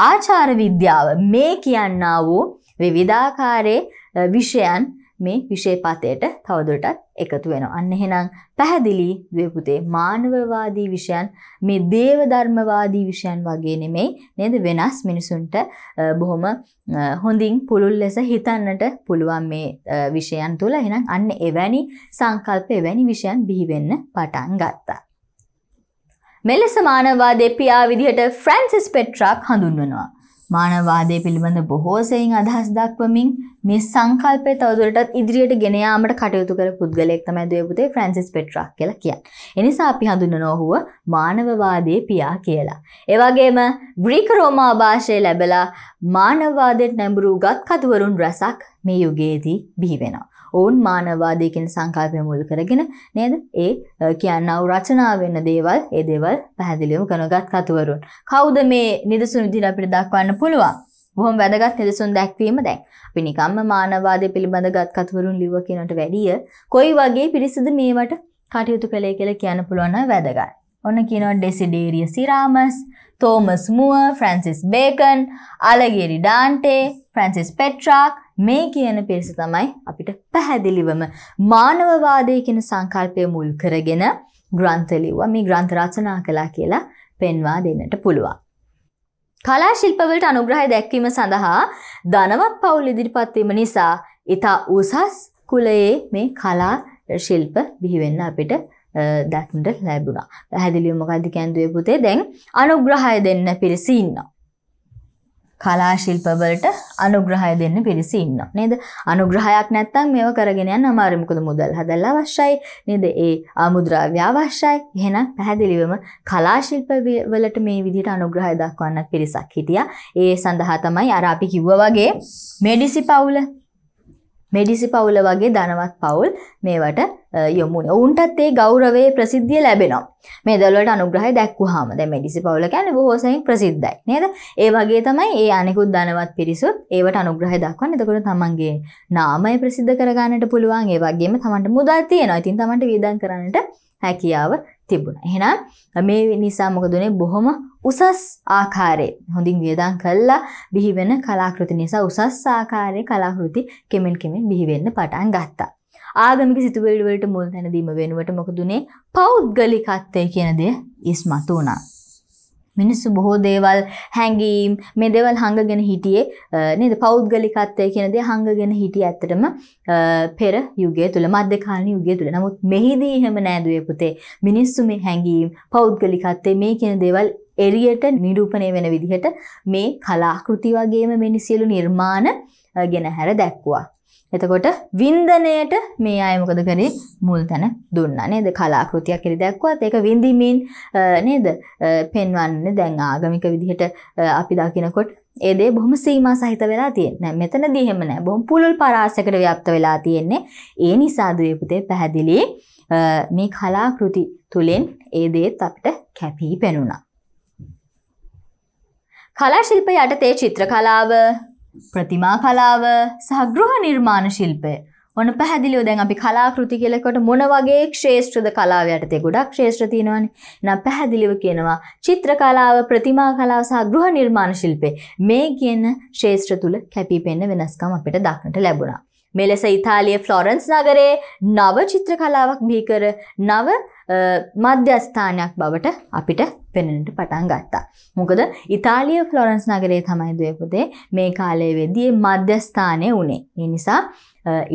ආචාර විද්‍යාව මේ කියන්නා වූ විවිධාකාරයේ විෂයන් මේ විෂයපතයට තවදුරටත් එකතු වෙනවා. අන්න එහෙනම් පැහැදිලි ද්වේපුතේ මානවවාදී විෂයන් මේ දේව ධර්මවාදී විෂයන් වගේ නෙමෙයි නේද වෙනස් මිනිසුන්ට බොහොම හොඳින් පුළුල් ලෙස හිතන්නට පුළුවන් මේ විෂයන් තුල. එහෙනම් අන්න එවැනි සංකල්ප එවැනි විෂයන් බිහි වෙන්න පටන් ගත්තා. මෙලෙස මානවවාදයේ පියා විදිහට ෆ්‍රැන්සිස් පෙට්‍රාක් හඳුන්වනවා. මානවාදය පිළිබඳ බොහෝ සෙයින් අදහස් දක්වමින් මේ සංකල්පය තවදුරටත් ඉදිරියට ගෙන යාමට කටයුතු කර පුද්ගලයෙක් තමයි දේවපුතේ ෆ්‍රැන්සිස් පෙට්‍රා කියලා කියන්නේ. එනිසා අපි හඳුන්වන ඔහුව මානවවාදයේ පියා කියලා. ඒ වගේම ග්‍රීක රෝමා භාෂය ලැබලා මානවවාදයට නැඹුරු ගත් කතුවරුන් රසක් මේ යුගයේදී බිහි වෙනවා. ඔවුන් මානවවාදයකින් සංකල්පය මුල් කරගෙන නේද ඒ කියන්නව රචනා වෙන්න දේවල් ඒ දේවල් පැහැදිලිවම කරනගත් කතුවරුන්. කවුද මේ නිදසුන් විදිහට අපිට දක්වන්න පුළුවන්? බොහොම වැදගත් නිදසුන් දැක්වීම දැන්. අපි නිකම්ම මානවවාදය පිළිබඳගත් කතුවරුන් ලිව්ව කියනට වැඩිය කොයි වගේ පිරිසිදු මේවට කටයුතු කළේ කියලා කියන්න පුළුවන් වැදගත්. ඔන්න කියනවා Desiderius Erasmus, Thomas More, Francis Bacon, අලගේරි ඩාන්ටේ, ෆ්‍රැන්සිස් පෙට්‍රාක්, මේ කියන පිරිස තමයි අපිට පැහැදිලිවම මානවවාදය කියන සංකල්පය මුල් කරගෙන ග්‍රන්ථ ලිව්වා මේ ග්‍රන්ථ රචනා කළා කියලා පෙන්වා දෙන්නට පුළුවන්. කලා ශිල්පවලට අනුග්‍රහය දැක්වීම සඳහා ධනවත් පවුල් ඉදිරිපත් වීම නිසා ඊතා උසස් කුලයේ මේ කලා ශිල්ප බිහිවෙන්න අපිට දක්නට ලැබුණා. පැහැදිලිව මොකද්ද කියන්නේ පුතේ? දැන් අනුග්‍රහය දෙන්න පිරිස ඉන්නවා. කලා ශිල්පවලට අනුග්‍රහය දෙන්න පිරිස ඉන්නවා නේද අනුග්‍රහයක් නැත්තම් මේව කරගෙන යන්න අමාරුයි මොකද මුදල් හදලා අවශ්‍යයි නේද ඒ ආමුද්‍රව්‍ය අවශ්‍යයි එහෙනම් පැහැදිලිවම කලා ශිල්ප වලට මේ විදිහට අනුග්‍රහය දක්වන්නත් පිරිසක් හිටියා ඒ සඳහා තමයි අර අපි කිව්වා වගේ මෙඩිසි පවුල මෙඩිසි පවුල වගේ ධනවත් පවුල් මේවට යොමුණ ඔවුන්ටත් ඒ ගෞරවේ ප්‍රසිද්ධිය ලැබෙනවා මේ දොලට අනුග්‍රහය දැක්වහම දැ මැඩිසි පවල කැන බොහෝසයෙන් ප්‍රසිද්ධයි නේද ඒ වගේ තමයි ඒ අනෙකුත් දනවත් පිරිසුත් ඒවට අනුග්‍රහ දක්වන්න එතකොට තමන්ගේ නාමය ප්‍රසිද්ධ කරගන්නට පුළුවන් ඒ වගේම තමන්ට මුදල් තියෙනවා ඉතින් තමන්ට වීදන් කරන්නට හැකියාව තිබුණ. එහෙනම් මේ නිසා මොකදුනේ බොහොම උසස් ආකාරයේ හොඳින් වියදම් කළා බිහිවෙන කලාකෘති නිසා උසස් ආකාරයේ කලාකෘති කෙමෙන් කෙමෙන් බිහිවෙන්න පටන් ගත්තා. ආගමික සිතුවල්වලට මුල් තැනදීම වෙනුවට මොකදුනේ පෞද්ගලිකත්වය කියනදේ ඉස්මතු වුණා. මිනිස්සු බොහෝ දේවල් හැඟීම් මේ දේවල් හඟගෙන හිටියේ නේද පෞද්ගලිකත්වය කියන දේ හඟගෙන හිටිය ඇත්තටම පෙර යුගය තුල මධ්‍යකාලීන යුගය තුල. නමුත් මෙහිදී එහෙම නෑදුවේ පුතේ. මිනිස්සු මේ හැඟීම් පෞද්ගලිකත්වය මේ කියන දේවල් එරියට නිරූපණය වෙන විදිහට මේ කලාකෘති වගේම මේ සියලු නිර්මාණ ගෙනහැර දැක්වුවා. එතකොට වින්දනයට මේ අය මොකද කරේ මුල් තැන දුන්නා නේද කලාකෘතියක් කියලා දැක්ුවත් ඒක විඳිමින් නේද පෙන්වන්නේ දැන් ආගමික විදිහට අපි දකිනකොට ඒ දේ බොහොම සීමා සහිත වෙලා තියෙන්නේ. මෙතනදී එහෙම නැහැ. බොහොම පුළුල් පරාසයකට ව්‍යාප්ත වෙලා තියෙන්නේ. ඒ නිසා දුවේ පුතේ පැහැදිලි මේ කලාකෘති තුලින් ඒ දේත් අපිට කැපී පෙනුණා. කලා ශිල්ප යටතේ චිත්‍ර කලාව, ප්‍රතිමා කලාව සහ ගෘහ නිර්මාණ ශිල්පය ඔන්න පැහැදිලිව දැන් අපි කලාකෘති කියලකොට මොන වගේ ක්ෂේත්‍රද කලාව යටතේ ගොඩක් ක්ෂේත්‍ර තියෙනවනේ. එහෙනම් පැහැදිලිව කියනවා චිත්‍ර කලාව, ප්‍රතිමා කලාව සහ ගෘහ නිර්මාණ ශිල්පේ මේ කියන ක්ෂේත්‍ර තුල කැපිපෙනෙන වෙනස්කම් අපිට දක්නට ලැබුණා. මෙලෙස ඉතාලිය ෆ්ලොරන්ස් නගරේ නව චිත්‍ර කලාවක් බිහිකර නව මධ්‍යස්ථානයක් බවට අපිට පෙනෙනට පටන් ගත්තා. මොකද ඉතාලිය ෆ්ලොරන්ස් නගරේ තමයි දයපුතේ මේ කාලය වෙදී මධ්‍යස්ථානය වනේ. ඒ නිසා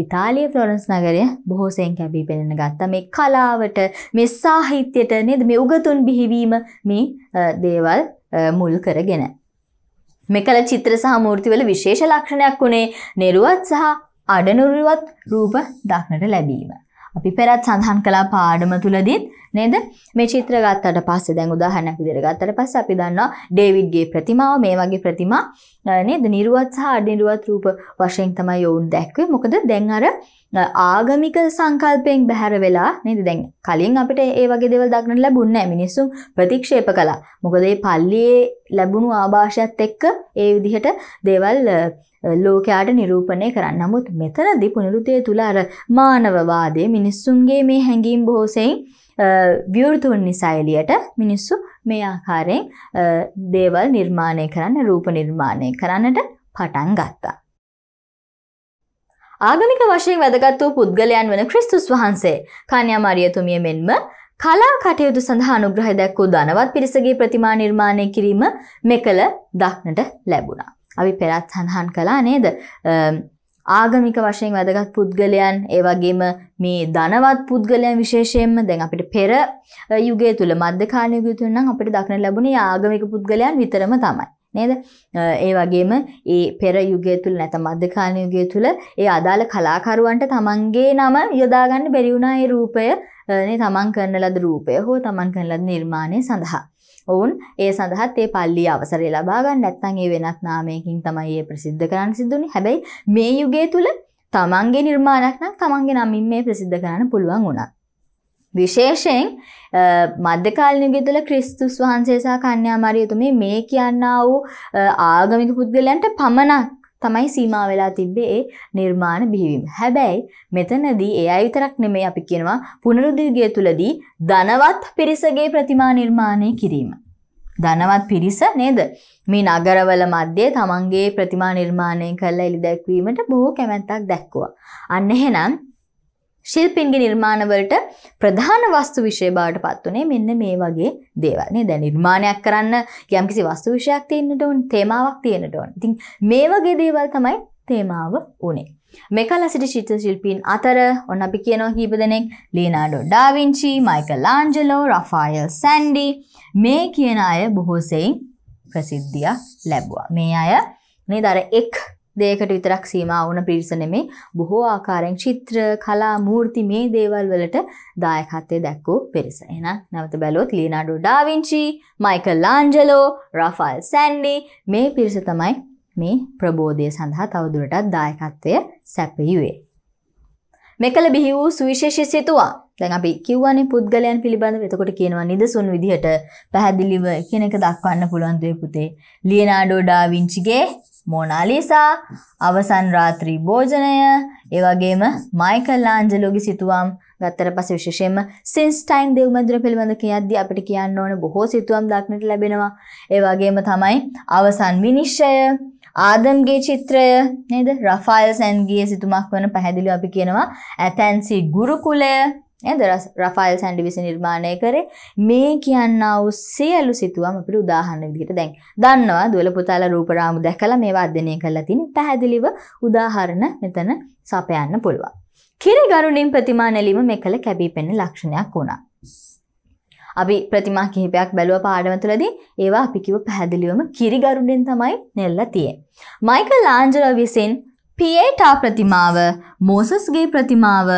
ඉතාලිය ෆ්ලොරන්ස් නගරය බොහෝසයෙන් කැබී පෙනෙන ගත්ත මේ කලාවට මේ සාහිත්‍යයට නෙද මේ උගතුන් බිහිවීම මේ දේවල් මුල් කරගෙන. මෙකල චිත්‍ර සහ මූර්තිවල විශේෂ ලක්ෂණයක් වුණේ නිරුවත් සහ අඩනුරුවත් රූප දක්නට ලැබීම. අපි පෙරත් සඳහන් කළා පාඩම තුලදීත් නේද මේ චිත්‍ර ගත්තට පස්සේ දැන් උදාහරණයක් විදිහට ගත්තට පස්සේ අපි දන්නවා ඩේවිඩ්ගේ ප්‍රතිමාව මේ වගේ ප්‍රතිමා නේද නිර්වත් සහ අනිර්වත් රූප වශයෙන් තමයි යොවුන් දැක්වේ මොකද දැන් අර ආගමික සංකල්පයෙන් බැහැර වෙලා නේද දැන් කලින් අපිට ඒ වගේ දේවල් දක්නට ලැබුණේ නැහැ මිනිස්සු ප්‍රතික්ෂේප කළා මොකද මේ පල්ලියේ ලැබුණු ආభాෂයත් එක්ක ඒ විදිහට දේවල් ලෝකයාට නිරූපණය කරන්න. නමුත් මෙතනදී පුනරුතය තුල අර මානවවාදයේ මිනිස්සුන්ගේ මේ හැඟීම් බොහෝසෙයින් විවෘත වුණ නිසා එළියට මිනිස්සු මේ ආකාරයෙන් දේවල් නිර්මාණය කරන්න, රූප නිර්මාණය කරන්නට පටන් ගත්තා. ආගමික වශයෙන් වැදගත් වූ පුද්ගලයන් වන ක්‍රිස්තුස් වහන්සේ කන්‍යා මරියතුමිය මෙන්ම කලා කටයුතු සඳහා අනුග්‍රහය දැක්වූ ධනවත් පිරිසගේ ප්‍රතිමා නිර්මාණය කිරීම මෙකල දක්නට ලැබුණා. අපි පෙරත් සඳහන් කළා නේද? ආගමික වශයෙන් වැදගත් පුද්ගලයන් ඒ වගේම මේ ධනවත් පුද්ගලයන් විශේෂයෙන්ම දැන් අපිට පෙර යුගය තුල මධ්‍යකාලීන යුගය තුල නම් අපිට දක්න ලැබුණේ ආගමික පුද්ගලයන් විතරම තමයි. නේද? ඒ වගේම ඒ පෙර යුගය තුල නැත්නම් මධ්‍යකාලීන යුගය තුල ඒ අදාළ කලාකරුවන්ට තමන්ගේ නම යොදා ගන්න බැරි වුණා ඒ රූපය නේ තමන් කරන ලද රූපය හෝ තමන් කරන ලද නිර්මාණය සඳහා. ඔවුන් ඒ සඳහත් ඒ පල්ලි අවසරය ලබා ගන්න නැත්නම් ඒ වෙනත් නාමයකින් තමයි ඒ ප්‍රසිද්ධ කරන්න සිද්ධුනේ. හැබැයි මේ යුගය තුල තමන්ගේ නිර්මාණයක් නම් තමන්ගේ නමින් මේ ප්‍රසිද්ධ කරන්න පුළුවන් වුණා. විශේෂයෙන් මධ්‍යකාලීන යුගය තුළ ක්‍රිස්තුස් වහන්සේ සහ කන්‍යා මරියතුමේ මේ කියනා වූ ආගමික පුද්ගලයන්ට පමණක් තමයි සීමා වෙලා තිබ්බේ ඒ නිර්මාණ බිහිවීම. හැබැයි මෙතනදී ඒ අය විතරක් නෙමෙයි අපි කියනවා පුනරුද්දීගය තුලදී ධනවත් පිරිසගේ ප්‍රතිමා නිර්මාණය කිරීම. ධනවත් පිරිස නේද මේ නගරවල මැද්දේ තමන්ගේ ප්‍රතිමා නිර්මාණය කරලා එලි දැක්වීමට බොහෝ කැමැත්තක් දැක්වුවා. අන්න එහෙනම් ශිල්පින්ගේ නිර්මාණවලට ප්‍රධාන වස්තු විෂය බවට පත්වනේ මෙන්න මේ වගේ දේවල්නේ දැ නිර්මාණයක් කරන්න යම්කිසි වස්තු විෂයක් තියන්නට උන් තේමාවක් තියෙනට ඕන් තින් මේ වගේ දේවල් තමයි තේමාව වනේ. මෙකල සිට චිත්‍ර ශිල්පීන් අතර ඔන්න අපි කියනෝ කීප දෙනෙක් Leonardo da Vinci Michelangelo Raphael Santi මේ කියන අය බොහෝසෙයින් ප්‍රසිද්ධිය ලැබ්වා. මේ අය මේ දර එක් දෙයකට විතරක් සීමා වුණ පිරිස නෙමේ බොහෝ ආකාරයෙන් චිත්‍ර කලා මූර්ති මේ දේවල් වලට දායකත්වය දැක්වූ පිරිස. එහෙනම් නැවත බැලුවොත් Leonardo da Vinci, Michelangelo, Raphael Santi මේ පිරිස තමයි මේ ප්‍රබෝධය සඳහා තවදුරටත් දායකත්වය සැපයුවේ. මෙකල බිහි වූ සුවිශේෂී සිතුවා දැන් අපි කිව්වනේ පුද්ගලයන් පිළිබඳව එතකොට කියනවා නිදසුන් විදිහට පැහැදිලිව කියන එක දක්වන්න පුළුවන් දුවේ පුතේ ලියනාඩෝ ඩා වින්චිගේ මෝනාලිසා අවසන් රාත්‍රී භෝජනය ඒ වගේම මයිකල් ආන්ජලෝගේ සිතුවම් ගත්තට පස්සේ විශේෂයෙන්ම සින්ස්ටයින් දෙව්මැදුර පිළිබඳ කියද්දී අපිට කියන්න ඕන බොහෝ සිතුවම් දක්නට ලැබෙනවා ඒ වගේම තමයි අවසන් විනිශ්චය ආදම්ගේ චිත්‍රය නේද රෆායල් සැන්ගේ සිතුමක් වන පැහැදිලිව අපි කියනවා ඇතැන්සි ගුරුකුලය නේද රෆායිල් සැන්ඩි විසින් නිර්මාණය කරේ මේ කියන්නා වූ සියලු සිතුවම් අපිට උදාහරණ විදිහට දැන් දන්නවා දුවල පුතාලා රූපරාමු දැකලා මේවා අධ්‍යයනය කරලා තිනේ පැහැදිලිව උදාහරණ මෙතන සපයන්න පුළුවන් කිරිගරුණින් ප්‍රතිමා නෙලීම මෙකල කැපී පෙනෙන ලක්ෂණයක් වුණා අපි ප්‍රතිමා කිහිපයක් බැලුව පාඩම තුළදී ඒවා අපි කිව්ව පැහැදිලිවම කිරිගරුඩෙන් තමයි නෙල්ලා තියෙන්නේ. මයිකල් ආන්ජලෝ විසින් පියේටා ප්‍රතිමාව මෝසස්ගේ ප්‍රතිමාව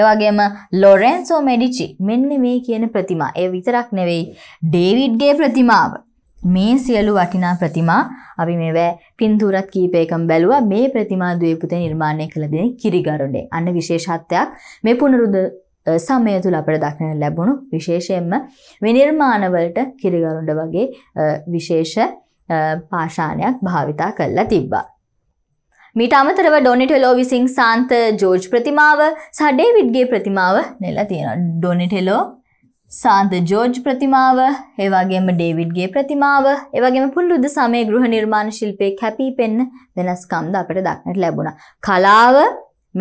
එවගේම ලොරෙන්සෝ මෙඩිචි මෙන්න මේ කියන ප්‍රතිමා ඒ විතරක් නෙවෙයි ඩේවිඩ්ගේ ප්‍රතිමාව මේ සියලු වටිනා ප්‍රතිමා අපි මේවැ පින්තූරත් කීපයකම බැලුවා මේ ප්‍රතිමා ද්වීපුතේ නිර්මාණය කළ දෙන කිරිගරුඩේ අන්න විශේෂත්වයක් මේ පුනරුද සමය තුළ අපට දක්නට ලැබුණු විශේෂයෙන්ම විනිර්මාණවලට කිරිගරුඩ වගේ විශේෂ පාෂාණයක් භාවිතා කරලා තිබ්බා මීට අමතරව ඩොනිටෙලෝ විසින් සාන්ත ජෝර්ජ් ප්‍රතිමාව සහ ඩේවිඩ්ගේ ප්‍රතිමාව නෙලා තියෙනවා. ඩොනිටෙලෝ සාන්ත ජෝර්ජ් ප්‍රතිමාව, ඒ වගේම ඩේවිඩ්ගේ ප්‍රතිමාව, ඒ වගේම පුල්ලුද සමයේ ගෘහ නිර්මාණ ශිල්පයේ කැපිපෙන වෙනස්කම් ද අපිට දක්නට ලැබුණා. කලාව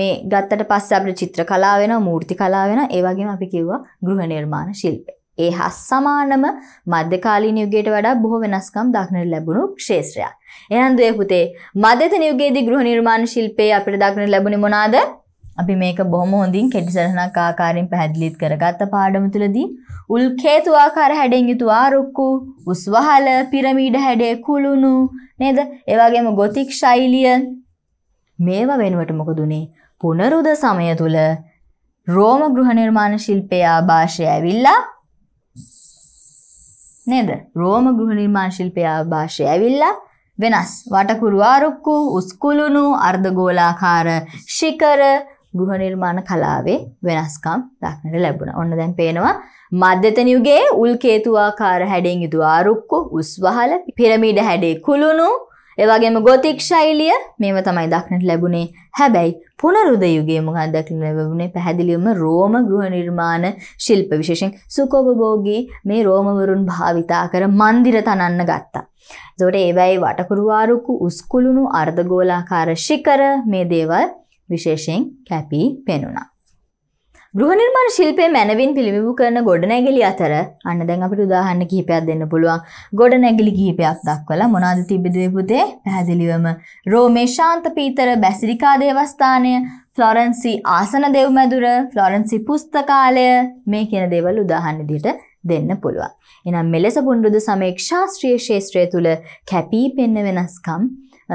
මේ ගත්තට පස්සේ අපිට චිත්‍ර කලාව වෙනවා, මූර්ති කලාව වෙනවා, ඒ වගේම අපි කිව්වා ගෘහ නිර්මාණ ශිල්පය. ඒ හා සමානම මධ්‍යකාලීන යුගයට වඩා බොහෝ වෙනස්කම් දක්නට ලැබුණු ක්ෂේත්‍රයක්. එහෙනම් දුවේ පුතේ මධ්‍යතන යුගයේදී ගෘහ නිර්මාණ ශිල්පයේ අපිට දක්නට ලැබුණේ මොනවාද? අපි මේක බොහොම හොඳින් කෙටි සරණක් ආකාරයෙන් පැහැදිලිත් කරගත්ත පාඩම තුළදී උල්කේතු ආකාර හැඩෙන් යුතු ආරුක්කු, උස්වහල, පිරමීඩ හැඩේ කුළුණු නේද? ඒ වගේම ගොතික් ශෛලිය මේවා වෙනුවට මොකද උනේ? පුනරුද සමය තුල රෝම ගෘහ නිර්මාණ ශිල්පයේ ආభాෂය ඇවිල්ලා නේද? රෝම ගෘහ නිර්මාණ ශිල්පය භාෂය ඇවිල්ලා වෙනස්. වටකුරු ආරුක්කු, උස්කුළුණු, අර්ධගෝලාකාර ශිඛර ගෘහ නිර්මාණ කලාවේ වෙනස්කම් දක්නට ලැබුණා. ඔන්න දැන් පේනවා මධ්‍යතන යුගයේ උල්කේතුආකාර හැඩයෙන් යුතු ආරුක්කු, උස්වහල, පිරමීඩ හැඩේ කුළුණු ඒවගේම ගොතික් ශෛලිය මේම තමයි දක්නට ලැබුණේ හැබැයි පුනරුදයුගේ මොහන් දක්න ලැබුණේ පැහැදිලිවම රෝම ගෘහ නිර්මාණ ශිල්ප විශේෂෙන් සුකෝපභෝගී මේ රෝමවරුන් භාවිතා කර මන්දිර තනන්න ගත්තා. එතකොට ඒවැයි වටකුරුවාරුකු උස්කුළුණු අර්ධගෝලාකාර ශිකර මේ දේවල් විශේෂයෙන් කැපී පෙනුණා. ගෘහ නිර්මාණ ශිල්පය මැනවින් පිළිබිඹු කරන ගොඩනැගිලි අතර අන්න දැන් අපිට උදාහරණ කිහිපයක් දෙන්න පුළුවන්. ගොඩනැගිලි කිහිපයක් දක්වලා මොනවද තිබෙදුවේ පුතේ? පැහැදිලිවම රෝමේ ශාන්ත පීතර බැසිලිකා දේවස්ථානය, ෆ්ලොරන්සි ආසන දෙව්මැදුර, ෆ්ලොරන්සි පුස්තකාලය මේ කියන දේවල් උදාහරණ විදිහට දෙන්න පුළුවන්. එනම් මෙලෙස පුණ්ඩුද සමේක්ෂා ශාස්ත්‍රීය ශාස්ත්‍රය තුල කැපී පෙනෙන වෙනස්කම්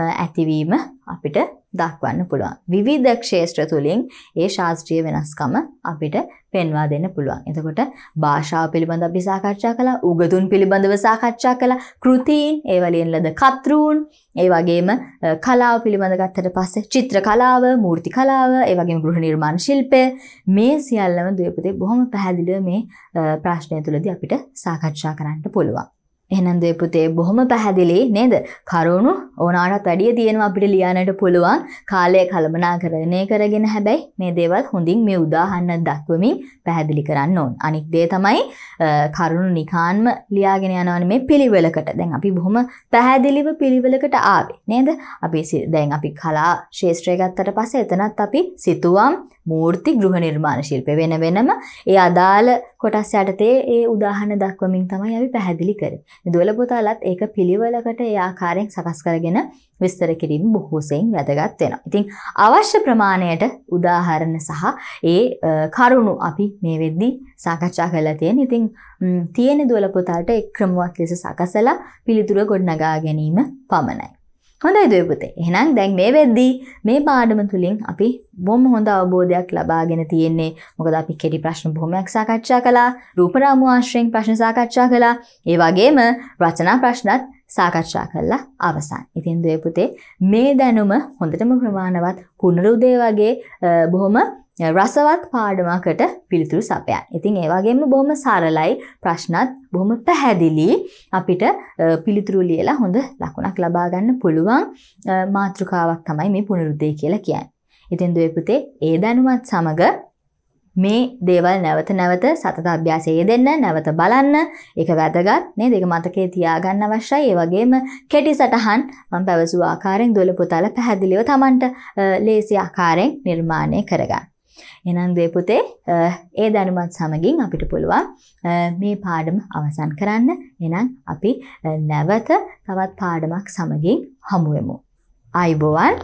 ඇතිවීම අපිට දක්වන්න පුළුවන්. විවිධ ක්ෂේත්‍ර තුළින් ඒ ශාස්ත්‍රීය වෙනස්කම අපිට පෙන්වා දෙන්න පුළුවන්. එතකොට භාෂාව පිළිබඳ අපි සාකච්ඡා කළා, උගතුන් පිළිබඳව සාකච්ඡා කළා, කෘතීන්, ඒ වලින් ලද කතෘන්, ඒ වගේම කලාව පිළිබඳ ගත්තට පස්සේ චිත්‍ර කලාව, මූර්ති කලාව, ඒ වගේම ගෘහ නිර්මාණ ශිල්පය මේ සියල්ලම ද්වේපතේ බොහොම පැහැදිලිව මේ ප්‍රශ්නය තුළදී අපිට සාකච්ඡා කරන්න පුළුවන්. එහනන්දේ පුතේ බොහොම පැහැදිලි නේද කරුණු ඕනාටත් වැඩිය තියෙනවා අපිට ලියනට පුළුවන් කාලය කළමනාකරණය කරගෙන හැබැයි මේ දේවල් හොඳින් මේ උදාහන්න දක්වමින් පැහැදිලි කරන්න ඕන් අනික් දේ තමයි කරුණු නිකාන්ම ලියාගෙන යනවන මේ පිළිවෙලකට දැන් අපි බොහොම පැහැදිලිව පිළිවෙලකට ආවේ නේද අපි දැන් අපි කලා ශේෂත්‍රය ගත්තට පස එතනත් අපි සිතුවම් මූර්ති ගෘහ නිර්මාණ ශිල්පය වෙන වෙනම ඒ අදාළ කොටස් යටතේ ඒ උදාහරණ දක්වමින් තමයි අපි පැහැදිලි කරේ. දොළ පොතලත් ඒක පිළිවෙලකට ඒ ආකාරයෙන් සකස් කරගෙන විස්තර කිරීම බොහෝසෙයින් වැදගත් වෙනවා. ඉතින් අවශ්‍ය ප්‍රමාණයට උදාහරණ සහ ඒ කරුණු අපි මේ වෙද්දී සාකච්ඡා කරලා තියෙන. ඉතින් තියෙන දොළ පොතලට එක් ක්‍රමවත් ලෙස සකසලා පිළිතුර ගොඩනගා ගැනීම පමණයි. හොඳයි දයපුතේ එහෙනම් දැන් මේ වෙද්දී මේ පාඩම තුළින් අපි බොහොම හොඳ අවබෝධයක් ලබාගෙන තියෙන්නේ මොකද අපි කෙටි ප්‍රශ්න බොහොමයක් සාකච්ඡා කළා රූපරාමු ආශ්‍රයෙන් ප්‍රශ්න සාකච්ඡා කළා ඒ වගේම රචනා ප්‍රශ්නත් සාකච්ඡා කරලා අවසන්. ඉතින් දුවේ පුතේ මේ දැනුම හොඳටම ප්‍රමාණවත් පුනරුදේ වගේ බොහොම රසවත් පාඩමකට පිළිතුරු සපයන්. ඉතින් ඒ වගේම බොහොම සරලයි ප්‍රශ්නත් බොහොම පැහැදිලි අපිට පිළිතුරු ලියලා හොඳ ලකුණක් ලබා ගන්න පුළුවන් මාතෘකාවක් තමයි මේ පුනරුදේ කියලා කියන්නේ. ඉතින් දුවේ පුතේ ඒ දැනුමත් සමග මේ දේවල් නැවත නැවත සතත අභ්‍යාසය දෙන්න නැවත බලන්න එක වැදගත් නේ දෙක මතකේ තියාගන්න අවශ්‍යයි ඒ වගේම කෙටි සටහන් මම පැවසු ආකාරයෙන් දොළ පුතාල පැහැදිලිව Tamanට ලේසි ආකාරයෙන් නිර්මාණය කරගන්න. එනම් දේපුතේ ඒ දැනුමත් සමගින් අපිට පුළුවන් මේ පාඩම අවසන් කරන්න එනම් අපි නැවත තවත් පාඩමක් සමගින් හමුුවමු. අයිබෝවන්!